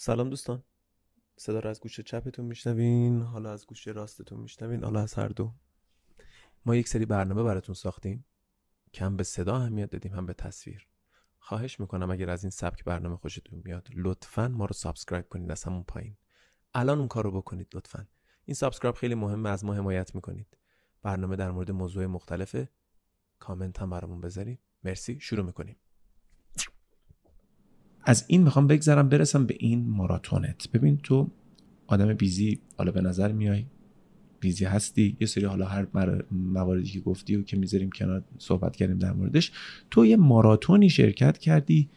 سلام دوستان صدا رو از گوشه چپتون میشنوین حالا از گوشه راستتون میشنوین حالا از هر دو ما یک سری برنامه براتون ساختیم که هم به صدا اهمیت دادیم هم به تصویر خواهش میکنم اگر از این سبک برنامه خوشتون میاد لطفا ما رو سابسکرایب کنید از همون پایین الان اون کار رو بکنید لطفا این سابسکرایب خیلی مهمه از ما حمایت میکنید برنامه در مورد موضوع مختلفه کامنت هم برامون بذارید مرسی شروع میکنیم از این میخوام بگذرم برسم به این ماراتونت ببین تو آدم بیزی حالا به نظر میای بیزی هستی یه سری حالا هر مواردی که گفتی و که میذاریم کنار صحبت کردیم در موردش تو یه ماراتونی شرکت کردی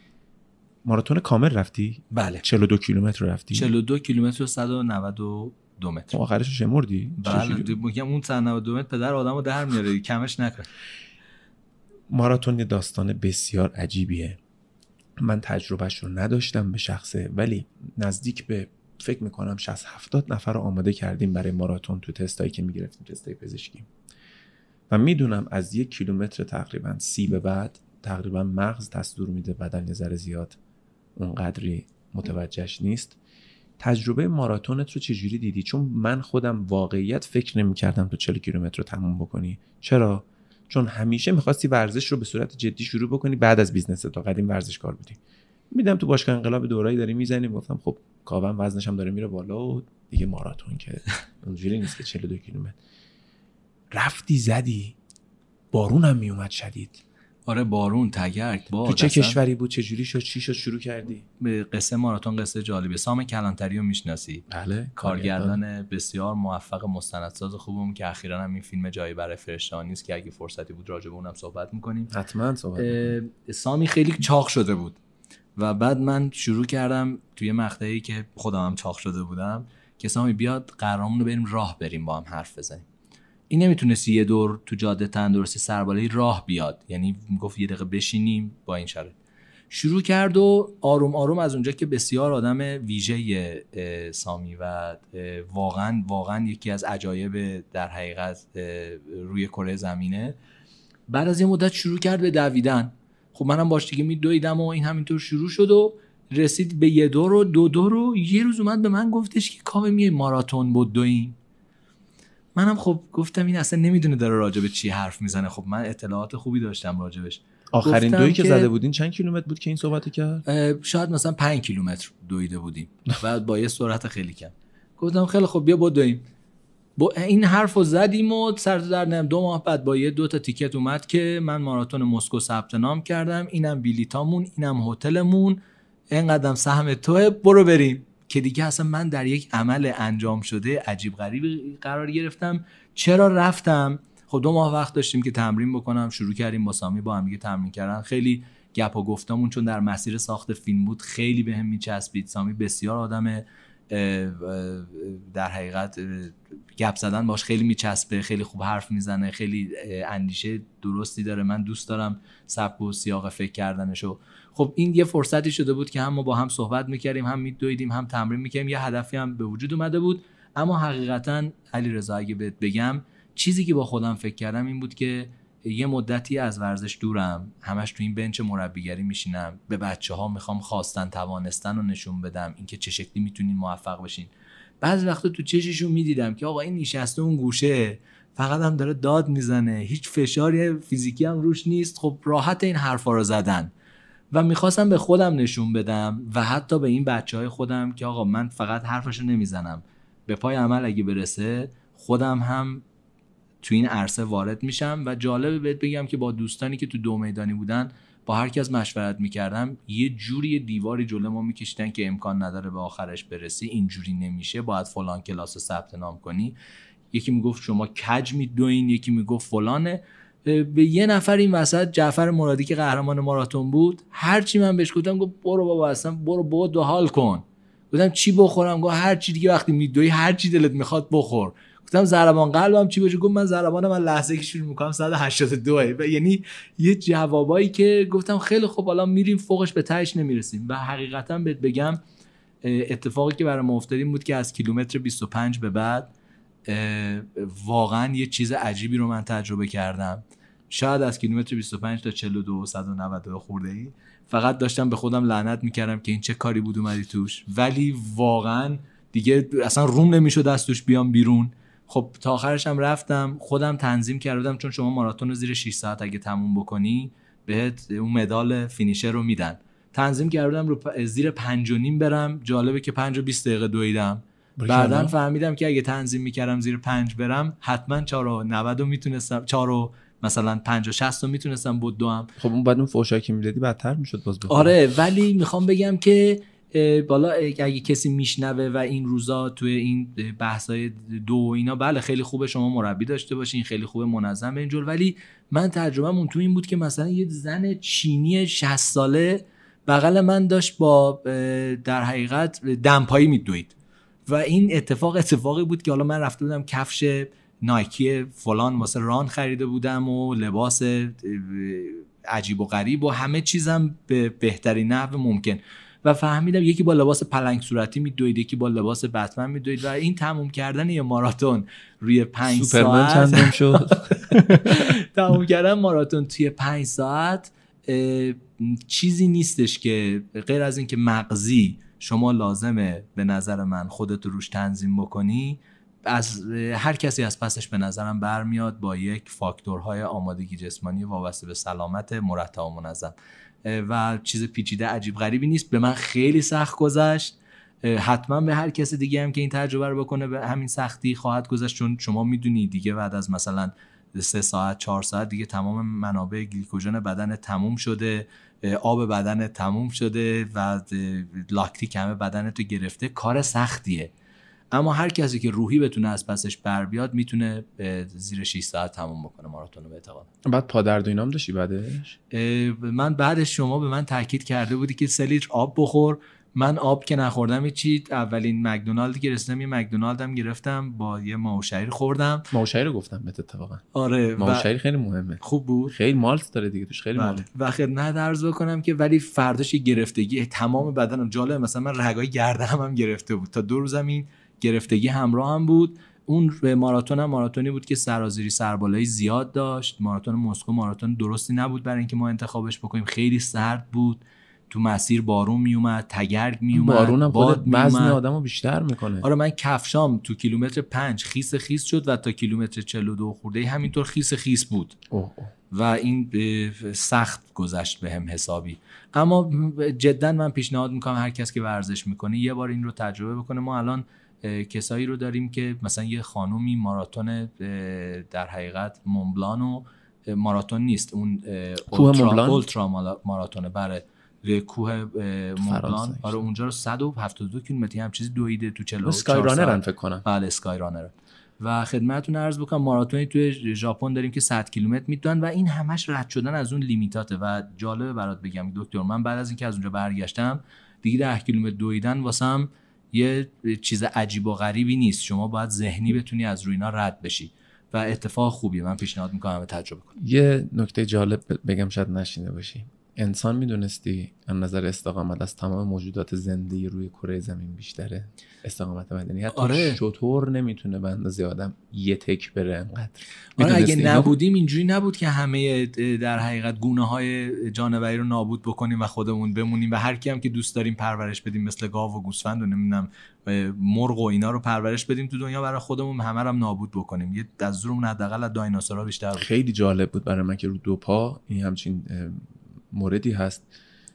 ماراتون کامل رفتی بله 42 کیلومتر رفتی 42 کیلومتر و 192 متر آخرش شمردی بله میگم اون 192 متر پدر آدمو در میاره کمش نکن ماراتون یه داستان بسیار عجیبیه من تجربهش رو نداشتم به شخصه ولی نزدیک به فکر میکنم 60 70 نفر رو آماده کردیم برای ماراتون تو تستایی که میگرفتیم تستای پزشکی و میدونم از یک کیلومتر تقریبا سی به بعد تقریبا مغز دستور میده بدن یه ذره زیاد اونقدری متوجهش نیست تجربه ماراتونت رو چجوری دیدی چون من خودم واقعیت فکر نمیکردم تو 40 کیلومتر رو تموم بکنی چرا چون همیشه میخواستی ورزش رو به صورت جدی شروع بکنی بعد از بیزنس تا قدیم ورزش کار بودی میدم تو باشگاه انقلاب دورایی داری میزنی گفتم خب کاوم وزنش هم داره میره بالا و دیگه ماراتون که اونجوری نیست که 42 کیلومتر رفتی زدی بارون هم میومد شدید آره بارون تگرگ با تو چه کشوری بود چه جوری شد چی شد شروع کردی به قصه ماراتون قصه جالبه سام کلانتری رو میشناسی بله کارگردان آره. بسیار موفق مستندساز خوبم که اخیرا هم این فیلم جایی برای فرشته نیست که اگه فرصتی بود راجع به اونم صحبت میکنیم حتما صحبت سامی خیلی چاق شده بود و بعد من شروع کردم توی مقطعی که خودم هم چاق شده بودم که سامی بیاد قرارمون رو بریم راه بریم با هم حرف بزنیم این نمیتونست یه دور تو جاده تندرستی سربالایی راه بیاد یعنی میگفت یه دقیقه بشینیم با این شرایط شروع کرد و آروم آروم از اونجا که بسیار آدم ویژه سامی و واقعا واقعا یکی از عجایب در حقیقت روی کره زمینه بعد از یه مدت شروع کرد به دویدن خب منم باش دیگه دویدم و این همینطور شروع شد و رسید به یه دور و دو دور و یه روز اومد به من گفتش که کاوه میای ماراتون دویم منم خب گفتم این اصلا نمیدونه داره راجع به چی حرف میزنه خب من اطلاعات خوبی داشتم راجبش آخرین دویی که زده بودین چند کیلومتر بود که این صحبت کرد شاید مثلا 5 کیلومتر دویده بودیم و با یه سرعت خیلی کم گفتم خیلی خب بیا بدویم با این حرف رو زدیم و سر در نم دو ماه بعد با یه دو تا تیکت اومد که من ماراتون مسکو ثبت نام کردم اینم بلیتامون اینم هتلمون اینقدرم سهم توه برو بریم که دیگه اصلا من در یک عمل انجام شده عجیب غریب قرار گرفتم چرا رفتم خب دو ماه وقت داشتیم که تمرین بکنم شروع کردیم با سامی با هم تمرین کردن خیلی گپ و گفتمون چون در مسیر ساخت فیلم بود خیلی بهم به میچسبید سامی بسیار آدم در حقیقت گپ زدن باش خیلی میچسبه خیلی خوب حرف میزنه خیلی اندیشه درستی داره من دوست دارم سبک و سیاق فکر کردنشو خب این یه فرصتی شده بود که هم ما با هم صحبت میکردیم هم میدویدیم هم تمرین میکردیم یه هدفی هم به وجود اومده بود اما حقیقتا علی رضا اگه بهت بگم چیزی که با خودم فکر کردم این بود که یه مدتی از ورزش دورم همش تو این بنچ مربیگری میشینم به بچه ها میخوام خواستن توانستن رو نشون بدم اینکه چه شکلی میتونین موفق بشین بعض وقتا تو چششون میدیدم که آقا این نشسته اون گوشه فقط هم داره داد میزنه هیچ فشاری فیزیکی هم روش نیست خب راحت این حرفا رو زدن و میخواستم به خودم نشون بدم و حتی به این بچه های خودم که آقا من فقط حرفشو نمیزنم به پای عمل اگه برسه خودم هم تو این عرصه وارد میشم و جالبه بهت بگم که با دوستانی که تو دو میدانی بودن با هر از مشورت میکردم یه جوری دیواری جلو ما میکشتن که امکان نداره به آخرش برسی اینجوری نمیشه باید فلان کلاس ثبت نام کنی یکی میگفت شما کج میدوین یکی میگفت فلانه به یه نفر این وسط جعفر مرادی که قهرمان ماراتون بود هرچی من بهش گفتم گفت برو بابا اصلا برو بود و حال کن گفتم چی بخورم گفت هر چی دیگه وقتی میدوی هر چی دلت میخواد بخور گفتم زربان قلبم چی باشه گفت من زربان من لحظه که شروع میکنم 182 و یعنی یه جوابایی که گفتم خیلی خب حالا میریم فوقش به تهش نمیرسیم و حقیقتا بهت بگم اتفاقی که برای ما افتادیم بود که از کیلومتر 25 به بعد واقعا یه چیز عجیبی رو من تجربه کردم شاید از کیلومتر 25 تا 42 190 خورده ای فقط داشتم به خودم لعنت میکردم که این چه کاری بود اومدی توش ولی واقعا دیگه اصلا روم نمیشد از توش بیام بیرون خب تا آخرش هم رفتم خودم تنظیم کردم چون شما ماراتون رو زیر 6 ساعت اگه تموم بکنی بهت اون مدال فینیشر رو میدن تنظیم کردم رو زیر 5 و نیم برم جالبه که 5 و 20 دقیقه دویدم بعدا فهمیدم که اگه تنظیم میکردم زیر 5 برم حتما 4 و 90 رو میتونستم 4 و مثلا 5 و 60 رو میتونستم بود دوام خب اون بعد اون فوشاکی که میدادی بدتر میشد باز بخورم. آره ولی میخوام بگم که بالا اگه کسی میشنوه و این روزا توی این بحثای دو و اینا بله خیلی خوبه شما مربی داشته باشین خیلی خوبه منظم اینجور ولی من من تو این بود که مثلا یه زن چینی 60 ساله بغل من داشت با در حقیقت دمپایی میدوید و این اتفاق اتفاقی بود که حالا من رفته بودم کفش نایکی فلان واسه ران خریده بودم و لباس عجیب و غریب و همه چیزم به بهترین نحو ممکن و فهمیدم یکی با لباس پلنگ صورتی میدوید یکی با لباس بتمن میدوید و این تموم کردن یه ماراتون روی پنج ساعت شد تموم کردن ماراتون توی پنج ساعت چیزی نیستش که غیر از اینکه مغزی شما لازمه به نظر من خودت روش تنظیم بکنی از هر کسی از پسش به نظرم برمیاد با یک فاکتورهای آمادگی جسمانی وابسته به سلامت مرتب و منظم و چیز پیچیده عجیب غریبی نیست به من خیلی سخت گذشت حتما به هر کس دیگه هم که این تجربه رو بکنه به همین سختی خواهد گذشت چون شما میدونی دیگه بعد از مثلا سه ساعت چهار ساعت دیگه تمام منابع گلیکوژن بدن تموم شده آب بدن تموم شده و لاکتیک همه بدن تو گرفته کار سختیه اما هر کسی که روحی بتونه از پسش بر بیاد میتونه به زیر 6 ساعت تموم بکنه ماراتون رو به اعتقاد بعد پادرد و اینام داشتی بعدش من بعدش شما به من تاکید کرده بودی که سه آب بخور من آب که نخوردم چی اولین مکدونالد که رسیدم یه مکدونالدم گرفتم با یه ماوشعیر خوردم ماوشعیر رو گفتم بهت اتفاقا آره ماوشعیر و... خیلی مهمه خوب بود خیلی مالت داره دیگه توش خیلی بله. مالت و نه عرض بکنم که ولی فرداش گرفتگی تمام بدنم جالب مثلا من رگای گردنم هم گرفته بود تا دو روزم این گرفتگی همراه هم بود اون ماراتون هم ماراتونی بود که سرازیری سربالایی زیاد داشت ماراتون مسکو ماراتون درستی نبود برای اینکه ما انتخابش بکنیم خیلی سرد بود تو مسیر بارون میومد تگرگ میومد بارون هم باد وزن آدمو بیشتر میکنه آره من کفشام تو کیلومتر پنج خیس خیس شد و تا کیلومتر دو خورده همینطور خیس خیس بود و این سخت گذشت به هم حسابی اما جدا من پیشنهاد میکنم هر کس که ورزش میکنه یه بار این رو تجربه بکنه ما الان کسایی رو داریم که مثلا یه خانومی ماراتون در حقیقت مونبلان ماراتون نیست اون اولترا ماراتونه بره کوه مونبلان آره اونجا رو 172 کیلومتری هم چیزی دویده تو چلو اسکای رانر فکر کنم بله اسکای رانر و خدمتتون عرض بکنم ماراتونی توی ژاپن داریم که 100 کیلومتر میدونن و این همش رد شدن از اون لیمیتاته و جالبه برات بگم دکتر من بعد از اینکه از اونجا برگشتم دیگه 10 کیلومتر دویدن واسم یه چیز عجیب و غریبی نیست شما باید ذهنی بتونی از روی اینا رد بشی و اتفاق خوبیه من پیشنهاد میکنم به تجربه کنم یه نکته جالب بگم شاید نشینه باشی انسان میدونستی از نظر استقامت از تمام موجودات زنده روی کره زمین بیشتره استقامت بدنی حتی آره. شطور نمیتونه به اندازه آدم یه تک بره انقدر آره، اگه نبودیم اینجوری نبود که همه در حقیقت گونه های جانوری رو نابود بکنیم و خودمون بمونیم و هر هم که دوست داریم پرورش بدیم مثل گاو و گوسفند و نمیدونم مرغ و اینا رو پرورش بدیم تو دنیا برای خودمون همه هم نابود بکنیم یه از حداقل از دایناسورها بیشتر بود. خیلی جالب بود برای من که رو دو پا این همچین موردی هست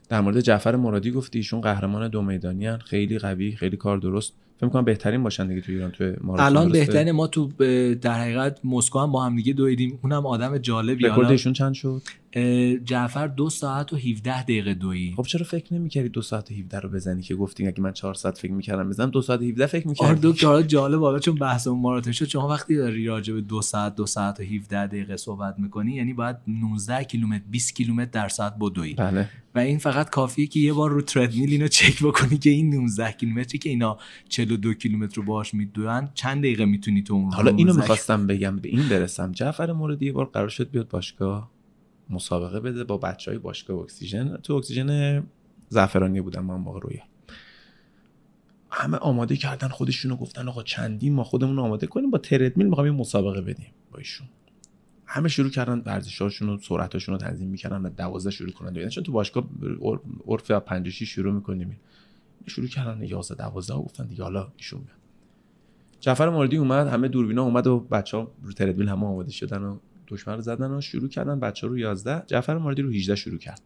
در مورد جعفر مرادی گفتی ایشون قهرمان دو میدانی خیلی قوی خیلی کار درست فکر کنم بهترین باشن دیگه تو ایران تو الان بهترین ما تو در حقیقت مسکو هم با هم دیگه دویدیم اونم آدم جالبی ایشون چند شد جعفر دو ساعت و 17 دقیقه دویی خب چرا فکر نمیکردی دو ساعت و 17 رو بزنی که گفتین اگه من 4 ساعت فکر میکردم بزنم دو ساعت و 17 فکر می‌کردم آره دکتر جالب حالا چون بحث ماراتون شد چون وقتی داری راجع به دو ساعت دو ساعت و 17 دقیقه صحبت میکنی یعنی باید 19 کیلومتر 20 کیلومتر در ساعت بدوی بله. و این فقط کافیه که یه بار رو تردمیل اینو چک بکنی که این 19 کیلومتری که اینا 42 کیلومتر رو باهاش میدوئن چند دقیقه میتونی تو اون حالا اینو میخواستم بگم به این برسم جعفر موردی یه بار قرار شد بیاد باشگاه مسابقه بده با بچه های باشگاه اکسیژن تو اکسیژن زعفرانی بودم من موقع رویا همه آماده کردن خودشونو گفتن آقا چندین ما خودمون آماده کنیم با تردمیل میخوام یه مسابقه بدیم با ایشون همه شروع کردن ورزشاشون و سرعتاشون رو تنظیم میکردن و دوازده شروع کنن یعنی چون تو باشگاه عرف 56 شروع میکنیم شروع کردن 11 12 گفتن دیگه حالا ایشون میاد جعفر اومد همه دوربینا اومد و بچه ها رو تردمیل همه آماده شدن و دشمن رو زدن و شروع کردن بچه رو 11 جعفر ماردی رو 18 شروع کرد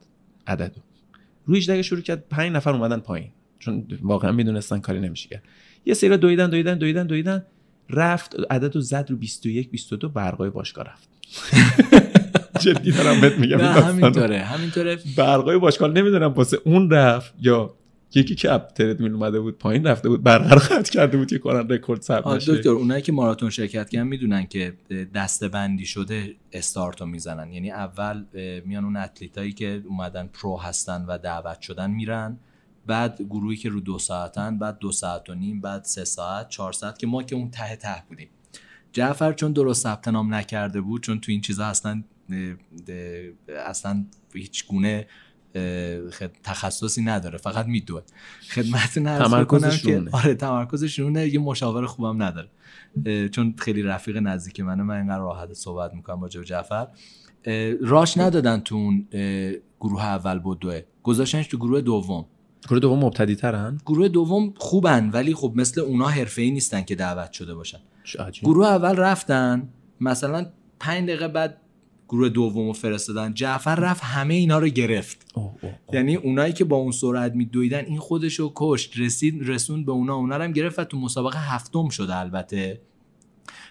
عددو رو 18 شروع کرد 5 نفر اومدن پایین چون واقعا میدونستن کاری نمیشه کرد یه سری دویدن دویدن دویدن دویدن رفت عددو زد رو 21 22 برقای باشگاه رفت جدی دارم بهت میگم همینطوره همینطوره برقای باشگاه نمیدونم واسه اون رفت یا یکی که اپ ترد اومده بود پایین رفته بود برقرار خط کرده بود که کارن رکورد ثبت نشه دکتر اونایی که ماراتون شرکت کردن میدونن که دسته بندی شده استارتو میزنن یعنی اول میان اون هایی که اومدن پرو هستن و دعوت شدن میرن بعد گروهی که رو دو ساعتن بعد دو ساعت و نیم بعد سه ساعت چهار ساعت که ما که اون ته ته بودیم جعفر چون درست ثبت نام نکرده بود چون تو این چیزا اصلا اصلا هیچ گونه تخصصی نداره فقط میدوه خدمت نرسو بکنم که آره تمرکزش یه مشاور خوبم نداره چون خیلی رفیق نزدیک منه من اینقدر راحت صحبت میکنم با جو جعفر راش ندادن تو گروه اول بدوه گذاشتنش تو گروه دوم گروه دوم مبتدی ترن گروه دوم خوبن ولی خب مثل اونا حرفه‌ای نیستن که دعوت شده باشن گروه اول رفتن مثلا پنج دقیقه بعد گروه دوم رو فرستادن جعفر رفت همه اینا رو گرفت یعنی اونایی که با اون سرعت میدویدن این خودش رو کشت رسید رسون به اونا اونا رو هم گرفت و تو مسابقه هفتم شده البته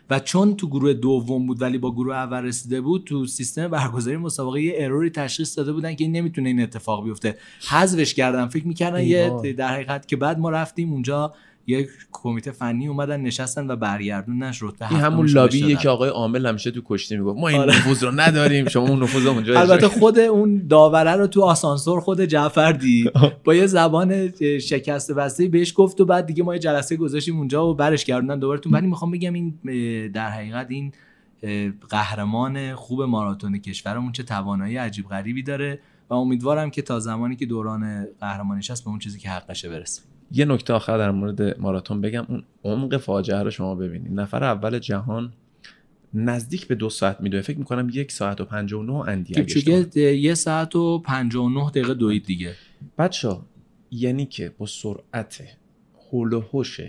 و چون تو گروه دوم بود ولی با گروه اول رسیده بود تو سیستم برگزاری مسابقه یه اروری تشخیص داده بودن که این نمیتونه این اتفاق بیفته حذفش کردن فکر میکردن یه در حقیقت که بعد ما رفتیم اونجا یک کمیته فنی اومدن نشستن و برگردونش رتبه این همون لابیه که آقای عامل همیشه تو کشتی میگفت ما این آره. نفوذ رو نداریم شما اون نفوذ اونجا البته خود اون داوره رو تو آسانسور خود جعفر دی با یه زبان شکسته بسته بهش گفت و بعد دیگه ما یه جلسه گذاشتیم اونجا و برش گردوندن دوباره تو ولی میخوام بگم این در حقیقت این قهرمان خوب ماراتون کشورمون چه توانایی عجیب غریبی داره و امیدوارم که تا زمانی که دوران قهرمانیش هست به اون چیزی که حقشه برسه. یه نکته آخر در مورد ماراتون بگم اون عمق فاجعه رو شما ببینید نفر اول جهان نزدیک به دو ساعت میدوه فکر میکنم یک ساعت و پنج و نه اندی یه ساعت و پنج و نه دقیقه دوید دیگه بچه ها یعنی که با سرعت هول و هوش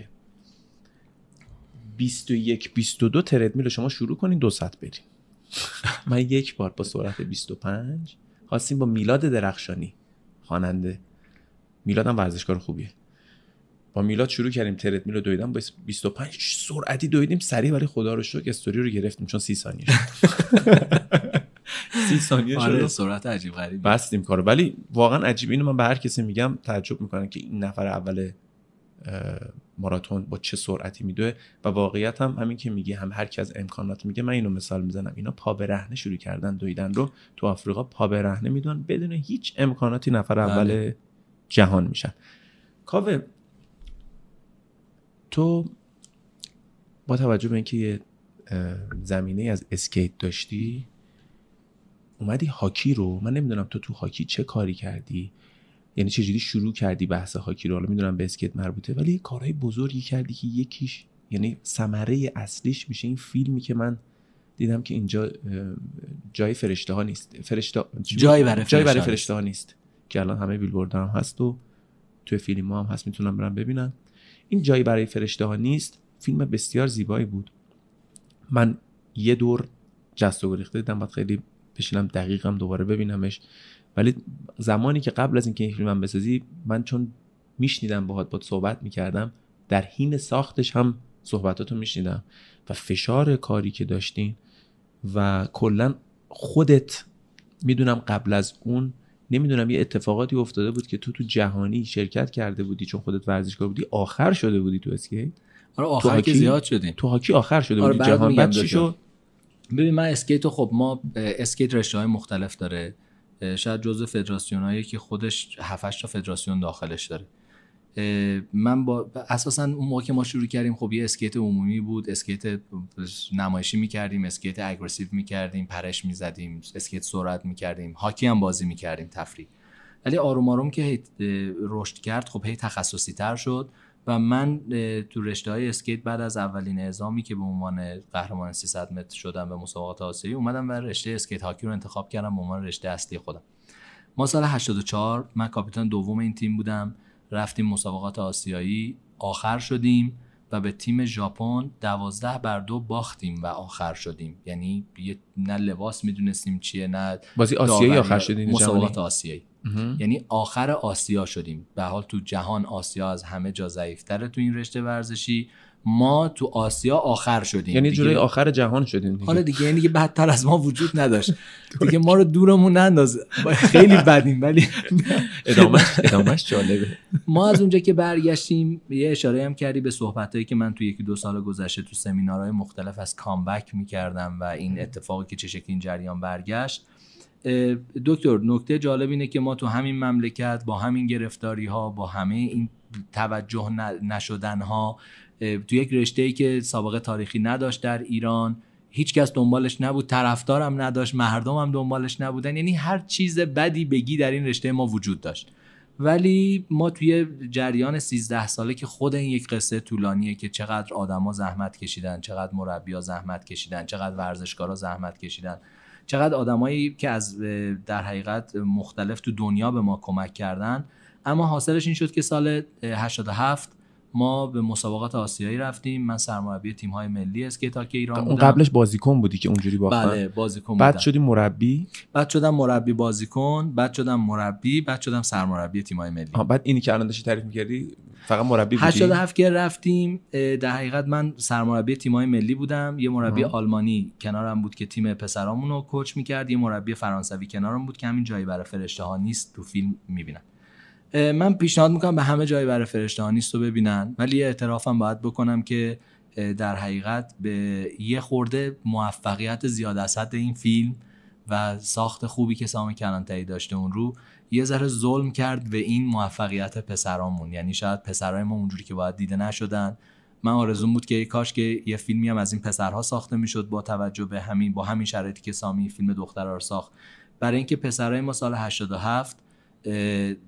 21 22 تردمیل شما شروع کنین دو ساعت بریم من یک بار با سرعت 25 خواستیم با میلاد درخشانی خواننده میلادم ورزشکار خوبیه با میلاد شروع کردیم ترت میل رو دویدن با 25 سرعتی دویدیم سریع ولی خدا رو شکر استوری رو گرفتیم چون 30 ثانیه شد 30 ثانیه آره، شد سرعت عجیب غریب بستیم کارو ولی واقعا عجیب اینو من به هر کسی میگم تعجب میکنن که این نفر اول ماراتون با چه سرعتی میدوه و واقعیت هم همین که میگه هم هر کی از امکانات میگه من اینو مثال میزنم اینا پا به شروع کردن دویدن رو تو آفریقا پا به رهنه بدون هیچ امکاناتی نفر اول بله. جهان میشن کاوه تو با توجه به اینکه یه زمینه از اسکیت داشتی اومدی هاکی رو من نمیدونم تو تو هاکی چه کاری کردی یعنی چجوری شروع کردی بحث هاکی رو حالا میدونم به اسکیت مربوطه ولی کارهای بزرگی کردی که یکیش یعنی ثمره اصلیش میشه این فیلمی که من دیدم که اینجا جای فرشته ها نیست فرشته جای برای فرشته, ها نیست که الان همه بیلبورد هم هست و توی فیلم ما هم هست میتونم برم ببینم این جایی برای فرشته ها نیست فیلم بسیار زیبایی بود من یه دور جست و گریخته دیدم بعد خیلی بشینم دقیقم دوباره ببینمش ولی زمانی که قبل از اینکه این فیلمم بسازی من چون میشنیدم باهات با صحبت میکردم در حین ساختش هم صحبتاتو میشنیدم و فشار کاری که داشتین و کلا خودت میدونم قبل از اون نمیدونم یه اتفاقاتی افتاده بود که تو تو جهانی شرکت کرده بودی چون خودت ورزشکار بودی آخر شده بودی تو اسکیت آره آخر که هاکی زیاد شدیم تو هاکی آخر شده آره، بودی جهان شد ببین من اسکیت خب ما اسکیت رشته های مختلف داره شاید جزء فدراسیونایی که خودش 7 تا فدراسیون داخلش داره من با اساسا اون موقع که ما شروع کردیم خب یه اسکیت عمومی بود اسکیت نمایشی میکردیم اسکیت می میکردیم پرش میزدیم اسکیت سرعت میکردیم هاکی هم بازی میکردیم تفریح ولی آروم آروم که رشد کرد خب هی تخصصی تر شد و من تو رشته های اسکیت بعد از اولین اعزامی که به عنوان قهرمان 300 متر شدم به مسابقات آسیایی اومدم و رشته اسکیت هاکی رو انتخاب کردم به عنوان رشته اصلی خودم ما سال 84 من کاپیتان دوم این تیم بودم رفتیم مسابقات آسیایی آخر شدیم و به تیم ژاپن دوازده بر دو باختیم و آخر شدیم یعنی نه لباس میدونستیم چیه نه بازی آسیایی آخر شدیم مسابقات آسیایی یعنی آخر آسیا شدیم به حال تو جهان آسیا از همه جا ضعیفتره تو این رشته ورزشی ما تو آسیا آخر شدیم یعنی جوری آخر جهان شدیم حالا دیگه یعنی بدتر از ما وجود نداشت دیگه ما رو دورمون ننداز خیلی بدیم ولی ادامهش جالبه ما از اونجا که برگشتیم یه اشاره هم کردی به صحبتایی که من تو یکی دو سال گذشته تو سمینارهای مختلف از کامبک میکردم و این اتفاقی که چه شکلی این جریان برگشت دکتر نکته جالب اینه که ما تو همین مملکت با همین گرفتاری ها با همه این توجه نشدن ها تو یک رشته که سابقه تاریخی نداشت در ایران هیچکس دنبالش نبود طرفدارم نداشت مردم هم دنبالش نبودن یعنی هر چیز بدی بگی در این رشته ما وجود داشت ولی ما توی جریان 13 ساله که خود این یک قصه طولانیه که چقدر آدما زحمت کشیدن چقدر مربیا زحمت کشیدن چقدر ورزشکارا زحمت کشیدن چقدر آدمایی که از در حقیقت مختلف تو دنیا به ما کمک کردن اما حاصلش این شد که سال 87 ما به مسابقات آسیایی رفتیم من سرمربی تیم های ملی اسکیت که ایران بودم قبلش بازیکن بودی که اونجوری باختن بله بازیکن بعد شدی مربی بعد شدم مربی بازیکن بعد شدم مربی بعد شدم سرمربی تیم های ملی بعد اینی که الان داشتی تعریف می‌کردی فقط مربی بودی 87 که رفتیم در حقیقت من سرمربی تیم های ملی بودم یه مربی آلمانی کنارم بود که تیم پسرامون رو کوچ می‌کرد یه مربی فرانسوی کنارم بود که همین جایی برای فرشته ها نیست تو فیلم می‌بینم من پیشنهاد میکنم به همه جای برای فرشته نیست رو ببینن ولی یه اعترافم باید بکنم که در حقیقت به یه خورده موفقیت زیاد از حد این فیلم و ساخت خوبی که سام کلانتری داشته اون رو یه ذره ظلم کرد به این موفقیت پسرامون یعنی شاید پسرای ما اونجوری که باید دیده نشدن من آرزوم بود که کاش که یه فیلمی هم از این پسرها ساخته میشد با توجه به همین با همین شرایطی که سامی فیلم دختر ساخت برای اینکه پسرای ما سال 87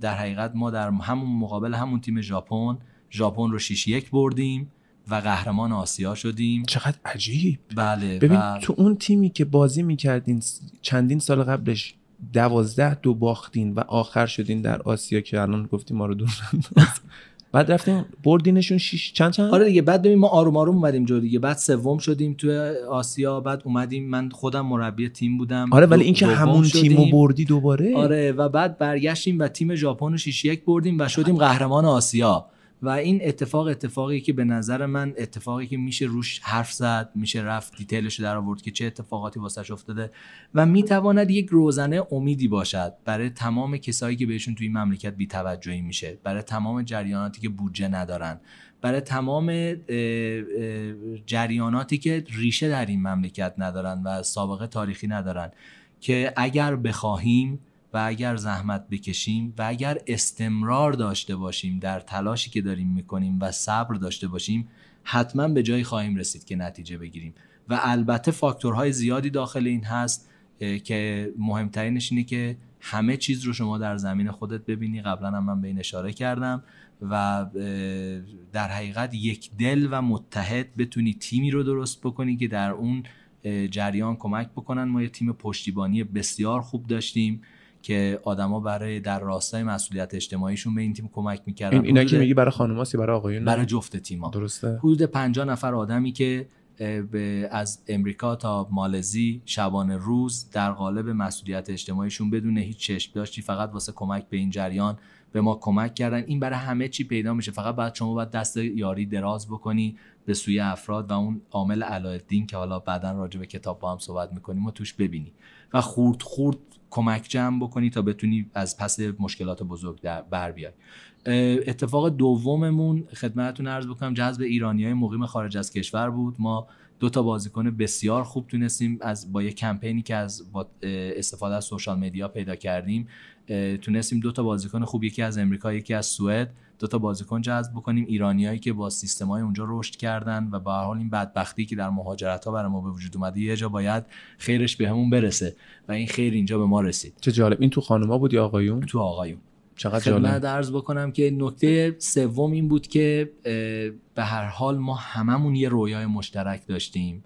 در حقیقت ما در همون مقابل همون تیم ژاپن ژاپن رو 6 1 بردیم و قهرمان آسیا شدیم چقدر عجیب بله ببین بله. تو اون تیمی که بازی میکردین چندین سال قبلش دوازده دو باختین و آخر شدین در آسیا که الان گفتیم ما رو دور بعد رفتیم بردینشون شیش چند چند آره دیگه بعد ببین ما آروم آروم اومدیم جو دیگه بعد سوم شدیم تو آسیا بعد اومدیم من خودم مربی تیم بودم آره ولی اینکه همون تیمو بردی دوباره آره و بعد برگشتیم و تیم ژاپن رو 6 یک بردیم و شدیم قهرمان آسیا و این اتفاق اتفاقی که به نظر من اتفاقی که میشه روش حرف زد میشه رفت دیتیلش در آورد که چه اتفاقاتی واسش افتاده و میتواند یک روزنه امیدی باشد برای تمام کسایی که بهشون توی مملکت بیتوجهی میشه برای تمام جریاناتی که بودجه ندارن برای تمام جریاناتی که ریشه در این مملکت ندارن و سابقه تاریخی ندارن که اگر بخواهیم و اگر زحمت بکشیم و اگر استمرار داشته باشیم در تلاشی که داریم میکنیم و صبر داشته باشیم حتما به جایی خواهیم رسید که نتیجه بگیریم و البته فاکتورهای زیادی داخل این هست که مهمترینش اینه که همه چیز رو شما در زمین خودت ببینی قبلا هم من به این اشاره کردم و در حقیقت یک دل و متحد بتونی تیمی رو درست بکنی که در اون جریان کمک بکنن ما یه تیم پشتیبانی بسیار خوب داشتیم که آدما برای در راستای مسئولیت اجتماعیشون به این تیم کمک میکردن اینا که میگی برای خانوماست برای آقایون برای جفت تیما درسته حدود 50 نفر آدمی که از امریکا تا مالزی شبانه روز در قالب مسئولیت اجتماعیشون بدون هیچ چشم داشتی فقط واسه کمک به این جریان به ما کمک کردن این برای همه چی پیدا میشه فقط بعد شما باید دست یاری دراز بکنی به سوی افراد و اون عامل علایالدین که حالا بعدا راجع به کتاب با هم صحبت میکنیم و توش ببینی و خورد خورد کمک جمع بکنی تا بتونی از پس مشکلات بزرگ در بر بیای اتفاق دوممون خدمتتون عرض بکنم جذب ایرانی های مقیم خارج از کشور بود ما دو تا بازیکن بسیار خوب تونستیم از با یه کمپینی که از با استفاده از سوشال مدیا پیدا کردیم تونستیم دو تا بازیکن خوب یکی از امریکا یکی از سوئد دو تا بازیکن جذب بکنیم ایرانیایی که با سیستم های اونجا رشد کردن و به حال این بدبختی که در مهاجرت ها برای ما به وجود اومده یه جا باید خیرش بهمون همون برسه و این خیر اینجا به ما رسید چه جالب این تو خانما بود یا آقایون تو آقایون چقدر من عرض بکنم که نکته سوم این بود که به هر حال ما هممون یه رویای مشترک داشتیم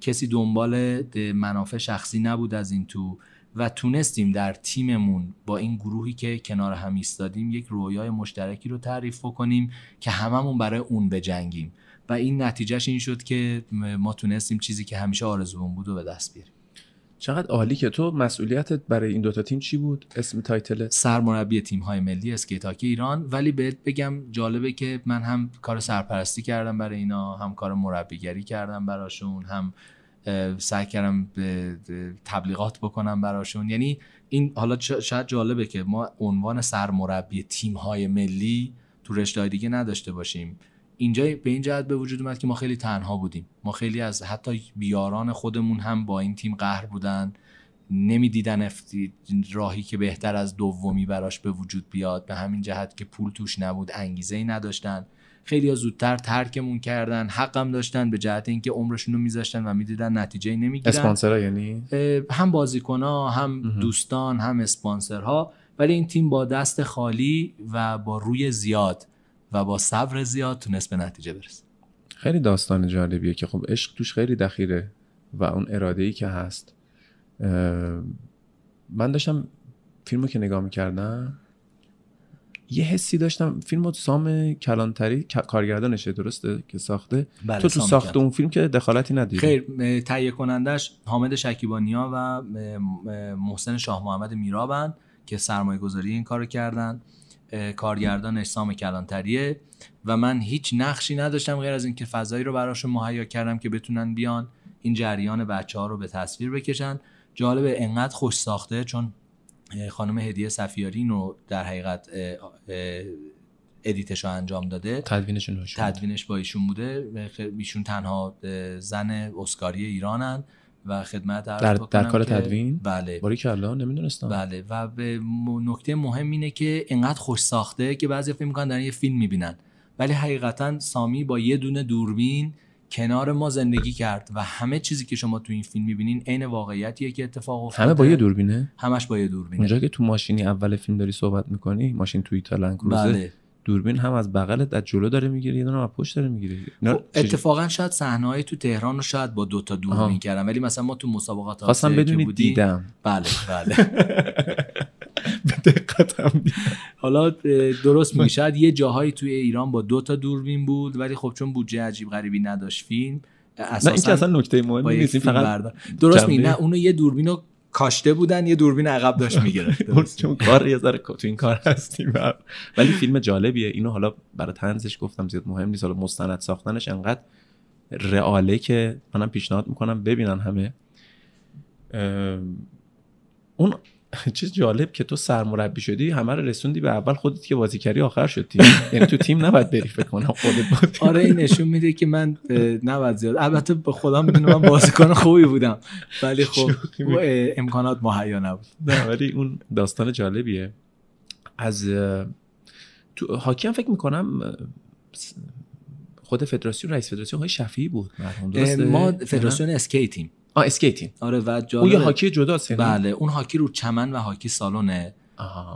کسی دنبال منافع شخصی نبود از این تو و تونستیم در تیممون با این گروهی که کنار هم ایستادیم یک رویای مشترکی رو تعریف کنیم که هممون برای اون بجنگیم و این نتیجهش این شد که ما تونستیم چیزی که همیشه آرزومون بود و به دست بیاریم چقدر عالی که تو مسئولیتت برای این دوتا تیم چی بود اسم تایتل سرمربی تیم های ملی اسکیت ایران ولی بهت بگم جالبه که من هم کار سرپرستی کردم برای اینا هم کار مربیگری کردم براشون هم سعی کردم به تبلیغات بکنم براشون یعنی این حالا شاید جالبه که ما عنوان سرمربی تیم های ملی تو رشته دیگه نداشته باشیم اینجا به این جهت به وجود اومد که ما خیلی تنها بودیم ما خیلی از حتی بیاران خودمون هم با این تیم قهر بودن نمیدیدن راهی که بهتر از دومی براش به وجود بیاد به همین جهت که پول توش نبود انگیزه ای نداشتن خیلی زودتر ترکمون کردن حقم داشتن به جهت اینکه عمرشون رو میذاشتن و میدیدن نتیجه نمیگیرن اسپانسرها یعنی هم ها هم دوستان هم اسپانسرها ولی این تیم با دست خالی و با روی زیاد و با صبر زیاد تونست به نتیجه برسه خیلی داستان جالبیه که خب عشق توش خیلی دخیره و اون اراده ای که هست من داشتم فیلمو که نگاه میکردم یه حسی داشتم فیلم سام کلانتری کارگردانشه درسته که ساخته بله، تو تو ساخت اون فیلم که دخالتی ندیدی خیر تهیه کنندش حامد شکیبانیا و محسن شاه محمد میرابن که سرمایه گذاری این کارو کردن کارگردانش سام کلانتریه و من هیچ نقشی نداشتم غیر از اینکه فضایی رو براشون مهیا کردم که بتونن بیان این جریان بچه ها رو به تصویر بکشن جالبه انقدر خوش ساخته چون خانم هدیه صفیارین رو در حقیقت ادیتش رو انجام داده تدوینشون تدوینش با ایشون بوده ایشون تنها زن اسکاری ایرانن و خدمت در, در کار تدوین بله باری کلا نمیدونستم بله و به نکته مهم اینه که انقدر خوش ساخته که بعضی فکر میکنن در یه فیلم میبینن ولی حقیقتا سامی با یه دونه دوربین کنار ما زندگی کرد و همه چیزی که شما تو این فیلم میبینین عین واقعیتیه که اتفاق افتاده همه با یه دوربینه همش با یه دوربینه اونجا که تو ماشینی اول فیلم داری صحبت میکنی ماشین توی لندکروزر بله. دوربین هم از بغلت از جلو داره میگیره یه دونه از پشت داره میگیره خب، اتفاقا شاید صحنه تو تهران رو شاید با دوتا دوربین کردم ولی مثلا ما تو مسابقات خواستم بدونید دیدم بله بله به هم حالا درست میشه یه جاهایی توی ایران با دو تا دوربین بود ولی خب چون بودجه عجیب غریبی نداشت فیلم اساسا این اصلا نکته مهمی نیست فقط درست می نه اونو یه دوربین رو کاشته بودن یه دوربین عقب داشت میگرفت چون کار یه ذره تو این کار هستیم ولی فیلم جالبیه اینو حالا برای تنزش گفتم زیاد مهم نیست حالا مستند ساختنش انقدر رئاله که منم پیشنهاد میکنم ببینن همه اون چیز جالب که تو سرمربی شدی همه رو رسوندی به اول خودت که بازیکری آخر شدی یعنی تو تیم نباید بری فکر کنم خودت بود. آره این نشون میده که من نباید زیاد البته به خدا میدونم من بازیکن خوبی بودم ولی خب امکانات مهیا نبود ولی اون داستان جالبیه از تو حاکم فکر میکنم خود فدراسیون رئیس فدراسیون های شفیعی بود ما فدراسیون اسکیتیم آ اسکیتینگ آره و جالبه. اون یه هاکی جداست یعنی؟ بله اون هاکی رو چمن و هاکی سالونه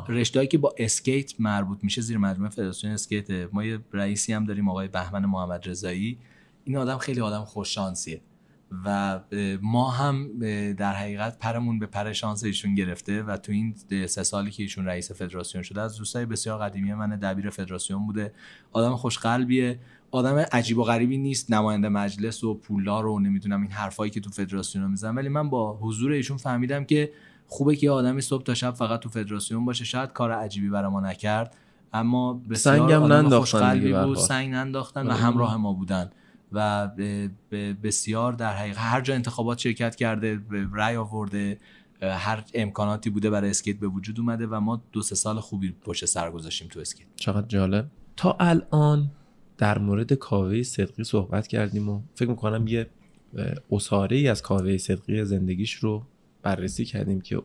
رشتهایی که با اسکیت مربوط میشه زیر مجموعه فدراسیون اسکیت ما یه رئیسی هم داریم آقای بهمن محمد رضایی این آدم خیلی آدم خوششانسیه و ما هم در حقیقت پرمون به پر شانس ایشون گرفته و تو این سه سالی که ایشون رئیس فدراسیون شده از دوستای بسیار قدیمی من دبیر فدراسیون بوده آدم قلبیه. آدم عجیب و غریبی نیست نماینده مجلس و پولدار و نمیدونم این حرفایی که تو فدراسیون میزنن ولی من با حضور ایشون فهمیدم که خوبه که آدمی صبح تا شب فقط تو فدراسیون باشه شاید کار عجیبی برای ما نکرد اما بسیار هم ننداختن بود سنگ ننداختن و آره. همراه ما بودن و بسیار در حقیقت هر جا انتخابات شرکت کرده رأی آورده هر امکاناتی بوده برای اسکیت به وجود اومده و ما دو سه سال خوبی پشت سر تو اسکیت چقدر جالب تا الان در مورد کاوه صدقی صحبت کردیم و فکر میکنم یه اصاره ای از کاوه صدقی زندگیش رو بررسی کردیم که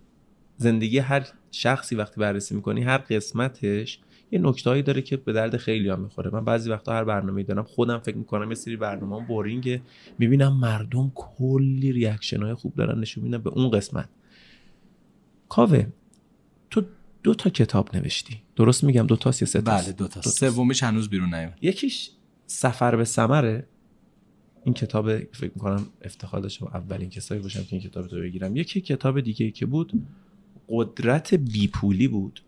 زندگی هر شخصی وقتی بررسی میکنی هر قسمتش یه نکتهایی داره که به درد خیلی میخوره من بعضی وقتا هر برنامه دارم خودم فکر میکنم یه سری برنامه هم بورینگه میبینم مردم کلی ریاکشن های خوب دارن نشون میدن به اون قسمت کاوه تو دو تا کتاب نوشتی درست میگم دو تا یا سه تا بله دو تا سومیش هنوز بیرون نیومد یکیش سفر به سمره این کتاب فکر میکنم افتخار داشتم اولین کسایی باشم که این کتاب رو بگیرم یکی کتاب دیگه که بود قدرت بیپولی بود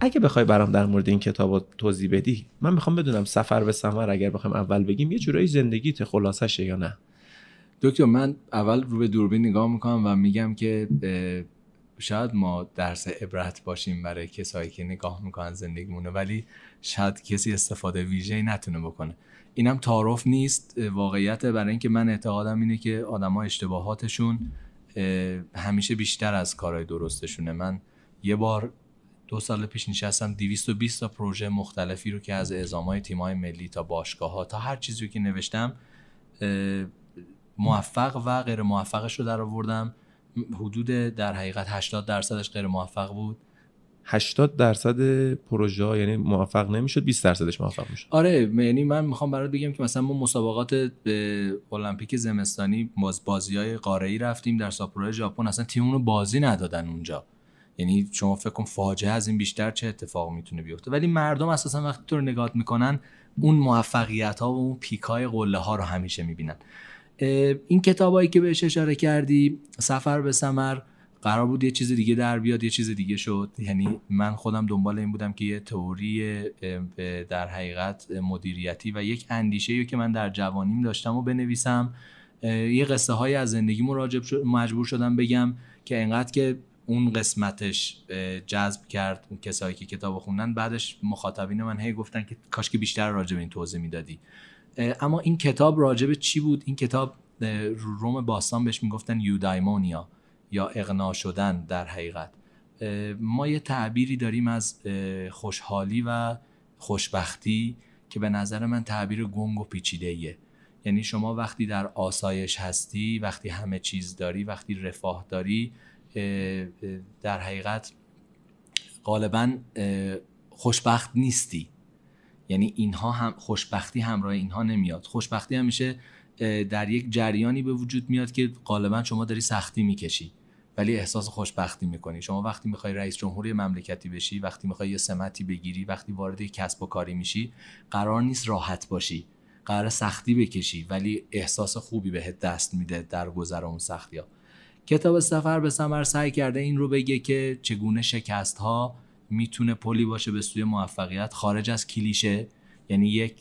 اگه بخوای برام در مورد این کتاب توضیح بدی من میخوام بدونم سفر به سمر اگر بخوایم اول بگیم یه جورایی زندگیت خلاصشه یا نه دکتر من اول رو به دوربین نگاه میکنم و میگم که شاید ما درس عبرت باشیم برای کسایی که نگاه میکنن زندگیمونه ولی شاید کسی استفاده ویژه نتونه بکنه اینم تعارف نیست واقعیت برای اینکه من اعتقادم اینه که آدما اشتباهاتشون همیشه بیشتر از کارهای درستشونه من یه بار دو سال پیش نشستم 220 تا پروژه مختلفی رو که از اعزامای تیمای ملی تا باشگاه ها تا هر چیزی که نوشتم موفق و غیر موفقش رو در حدود در حقیقت 80 درصدش غیر موفق بود 80 درصد پروژه یعنی موفق نمیشد 20 درصدش موفق میشد آره یعنی من میخوام برات بگم که مثلا ما مسابقات به المپیک زمستانی باز بازی های قاره ای رفتیم در ساپورو ژاپن اصلا تیم رو بازی ندادن اونجا یعنی شما فکر کن فاجعه از این بیشتر چه اتفاق میتونه بیفته ولی مردم اساسا وقتی تو رو نگاه میکنن اون موفقیت ها و اون پیک های قله ها رو همیشه میبینن این کتابایی که بهش اشاره کردی سفر به سمر قرار بود یه چیز دیگه در بیاد یه چیز دیگه شد یعنی من خودم دنبال این بودم که یه تئوری در حقیقت مدیریتی و یک اندیشه که من در جوانیم داشتم و بنویسم یه قصه های از زندگی مجبور شدم بگم که انقدر که اون قسمتش جذب کرد اون کسایی که کتاب خوندن بعدش مخاطبین من هی گفتن که کاش که بیشتر راجع به این توضیح میدادی اما این کتاب راجب چی بود این کتاب روم باستان بهش میگفتن یودایمونیا یا اغنا شدن در حقیقت ما یه تعبیری داریم از خوشحالی و خوشبختی که به نظر من تعبیر گنگ و پیچیده ایه. یعنی شما وقتی در آسایش هستی وقتی همه چیز داری وقتی رفاه داری در حقیقت غالبا خوشبخت نیستی یعنی اینها هم خوشبختی همراه اینها نمیاد خوشبختی همیشه در یک جریانی به وجود میاد که غالبا شما داری سختی میکشی ولی احساس خوشبختی میکنی شما وقتی میخوای رئیس جمهوری مملکتی بشی وقتی میخوای یه سمتی بگیری وقتی وارد کسب و کاری میشی قرار نیست راحت باشی قرار سختی بکشی ولی احساس خوبی بهت دست میده در گذر اون سختی ها. کتاب سفر به سمر سعی کرده این رو بگه که چگونه شکست ها میتونه پلی باشه به سوی موفقیت خارج از کلیشه یعنی یک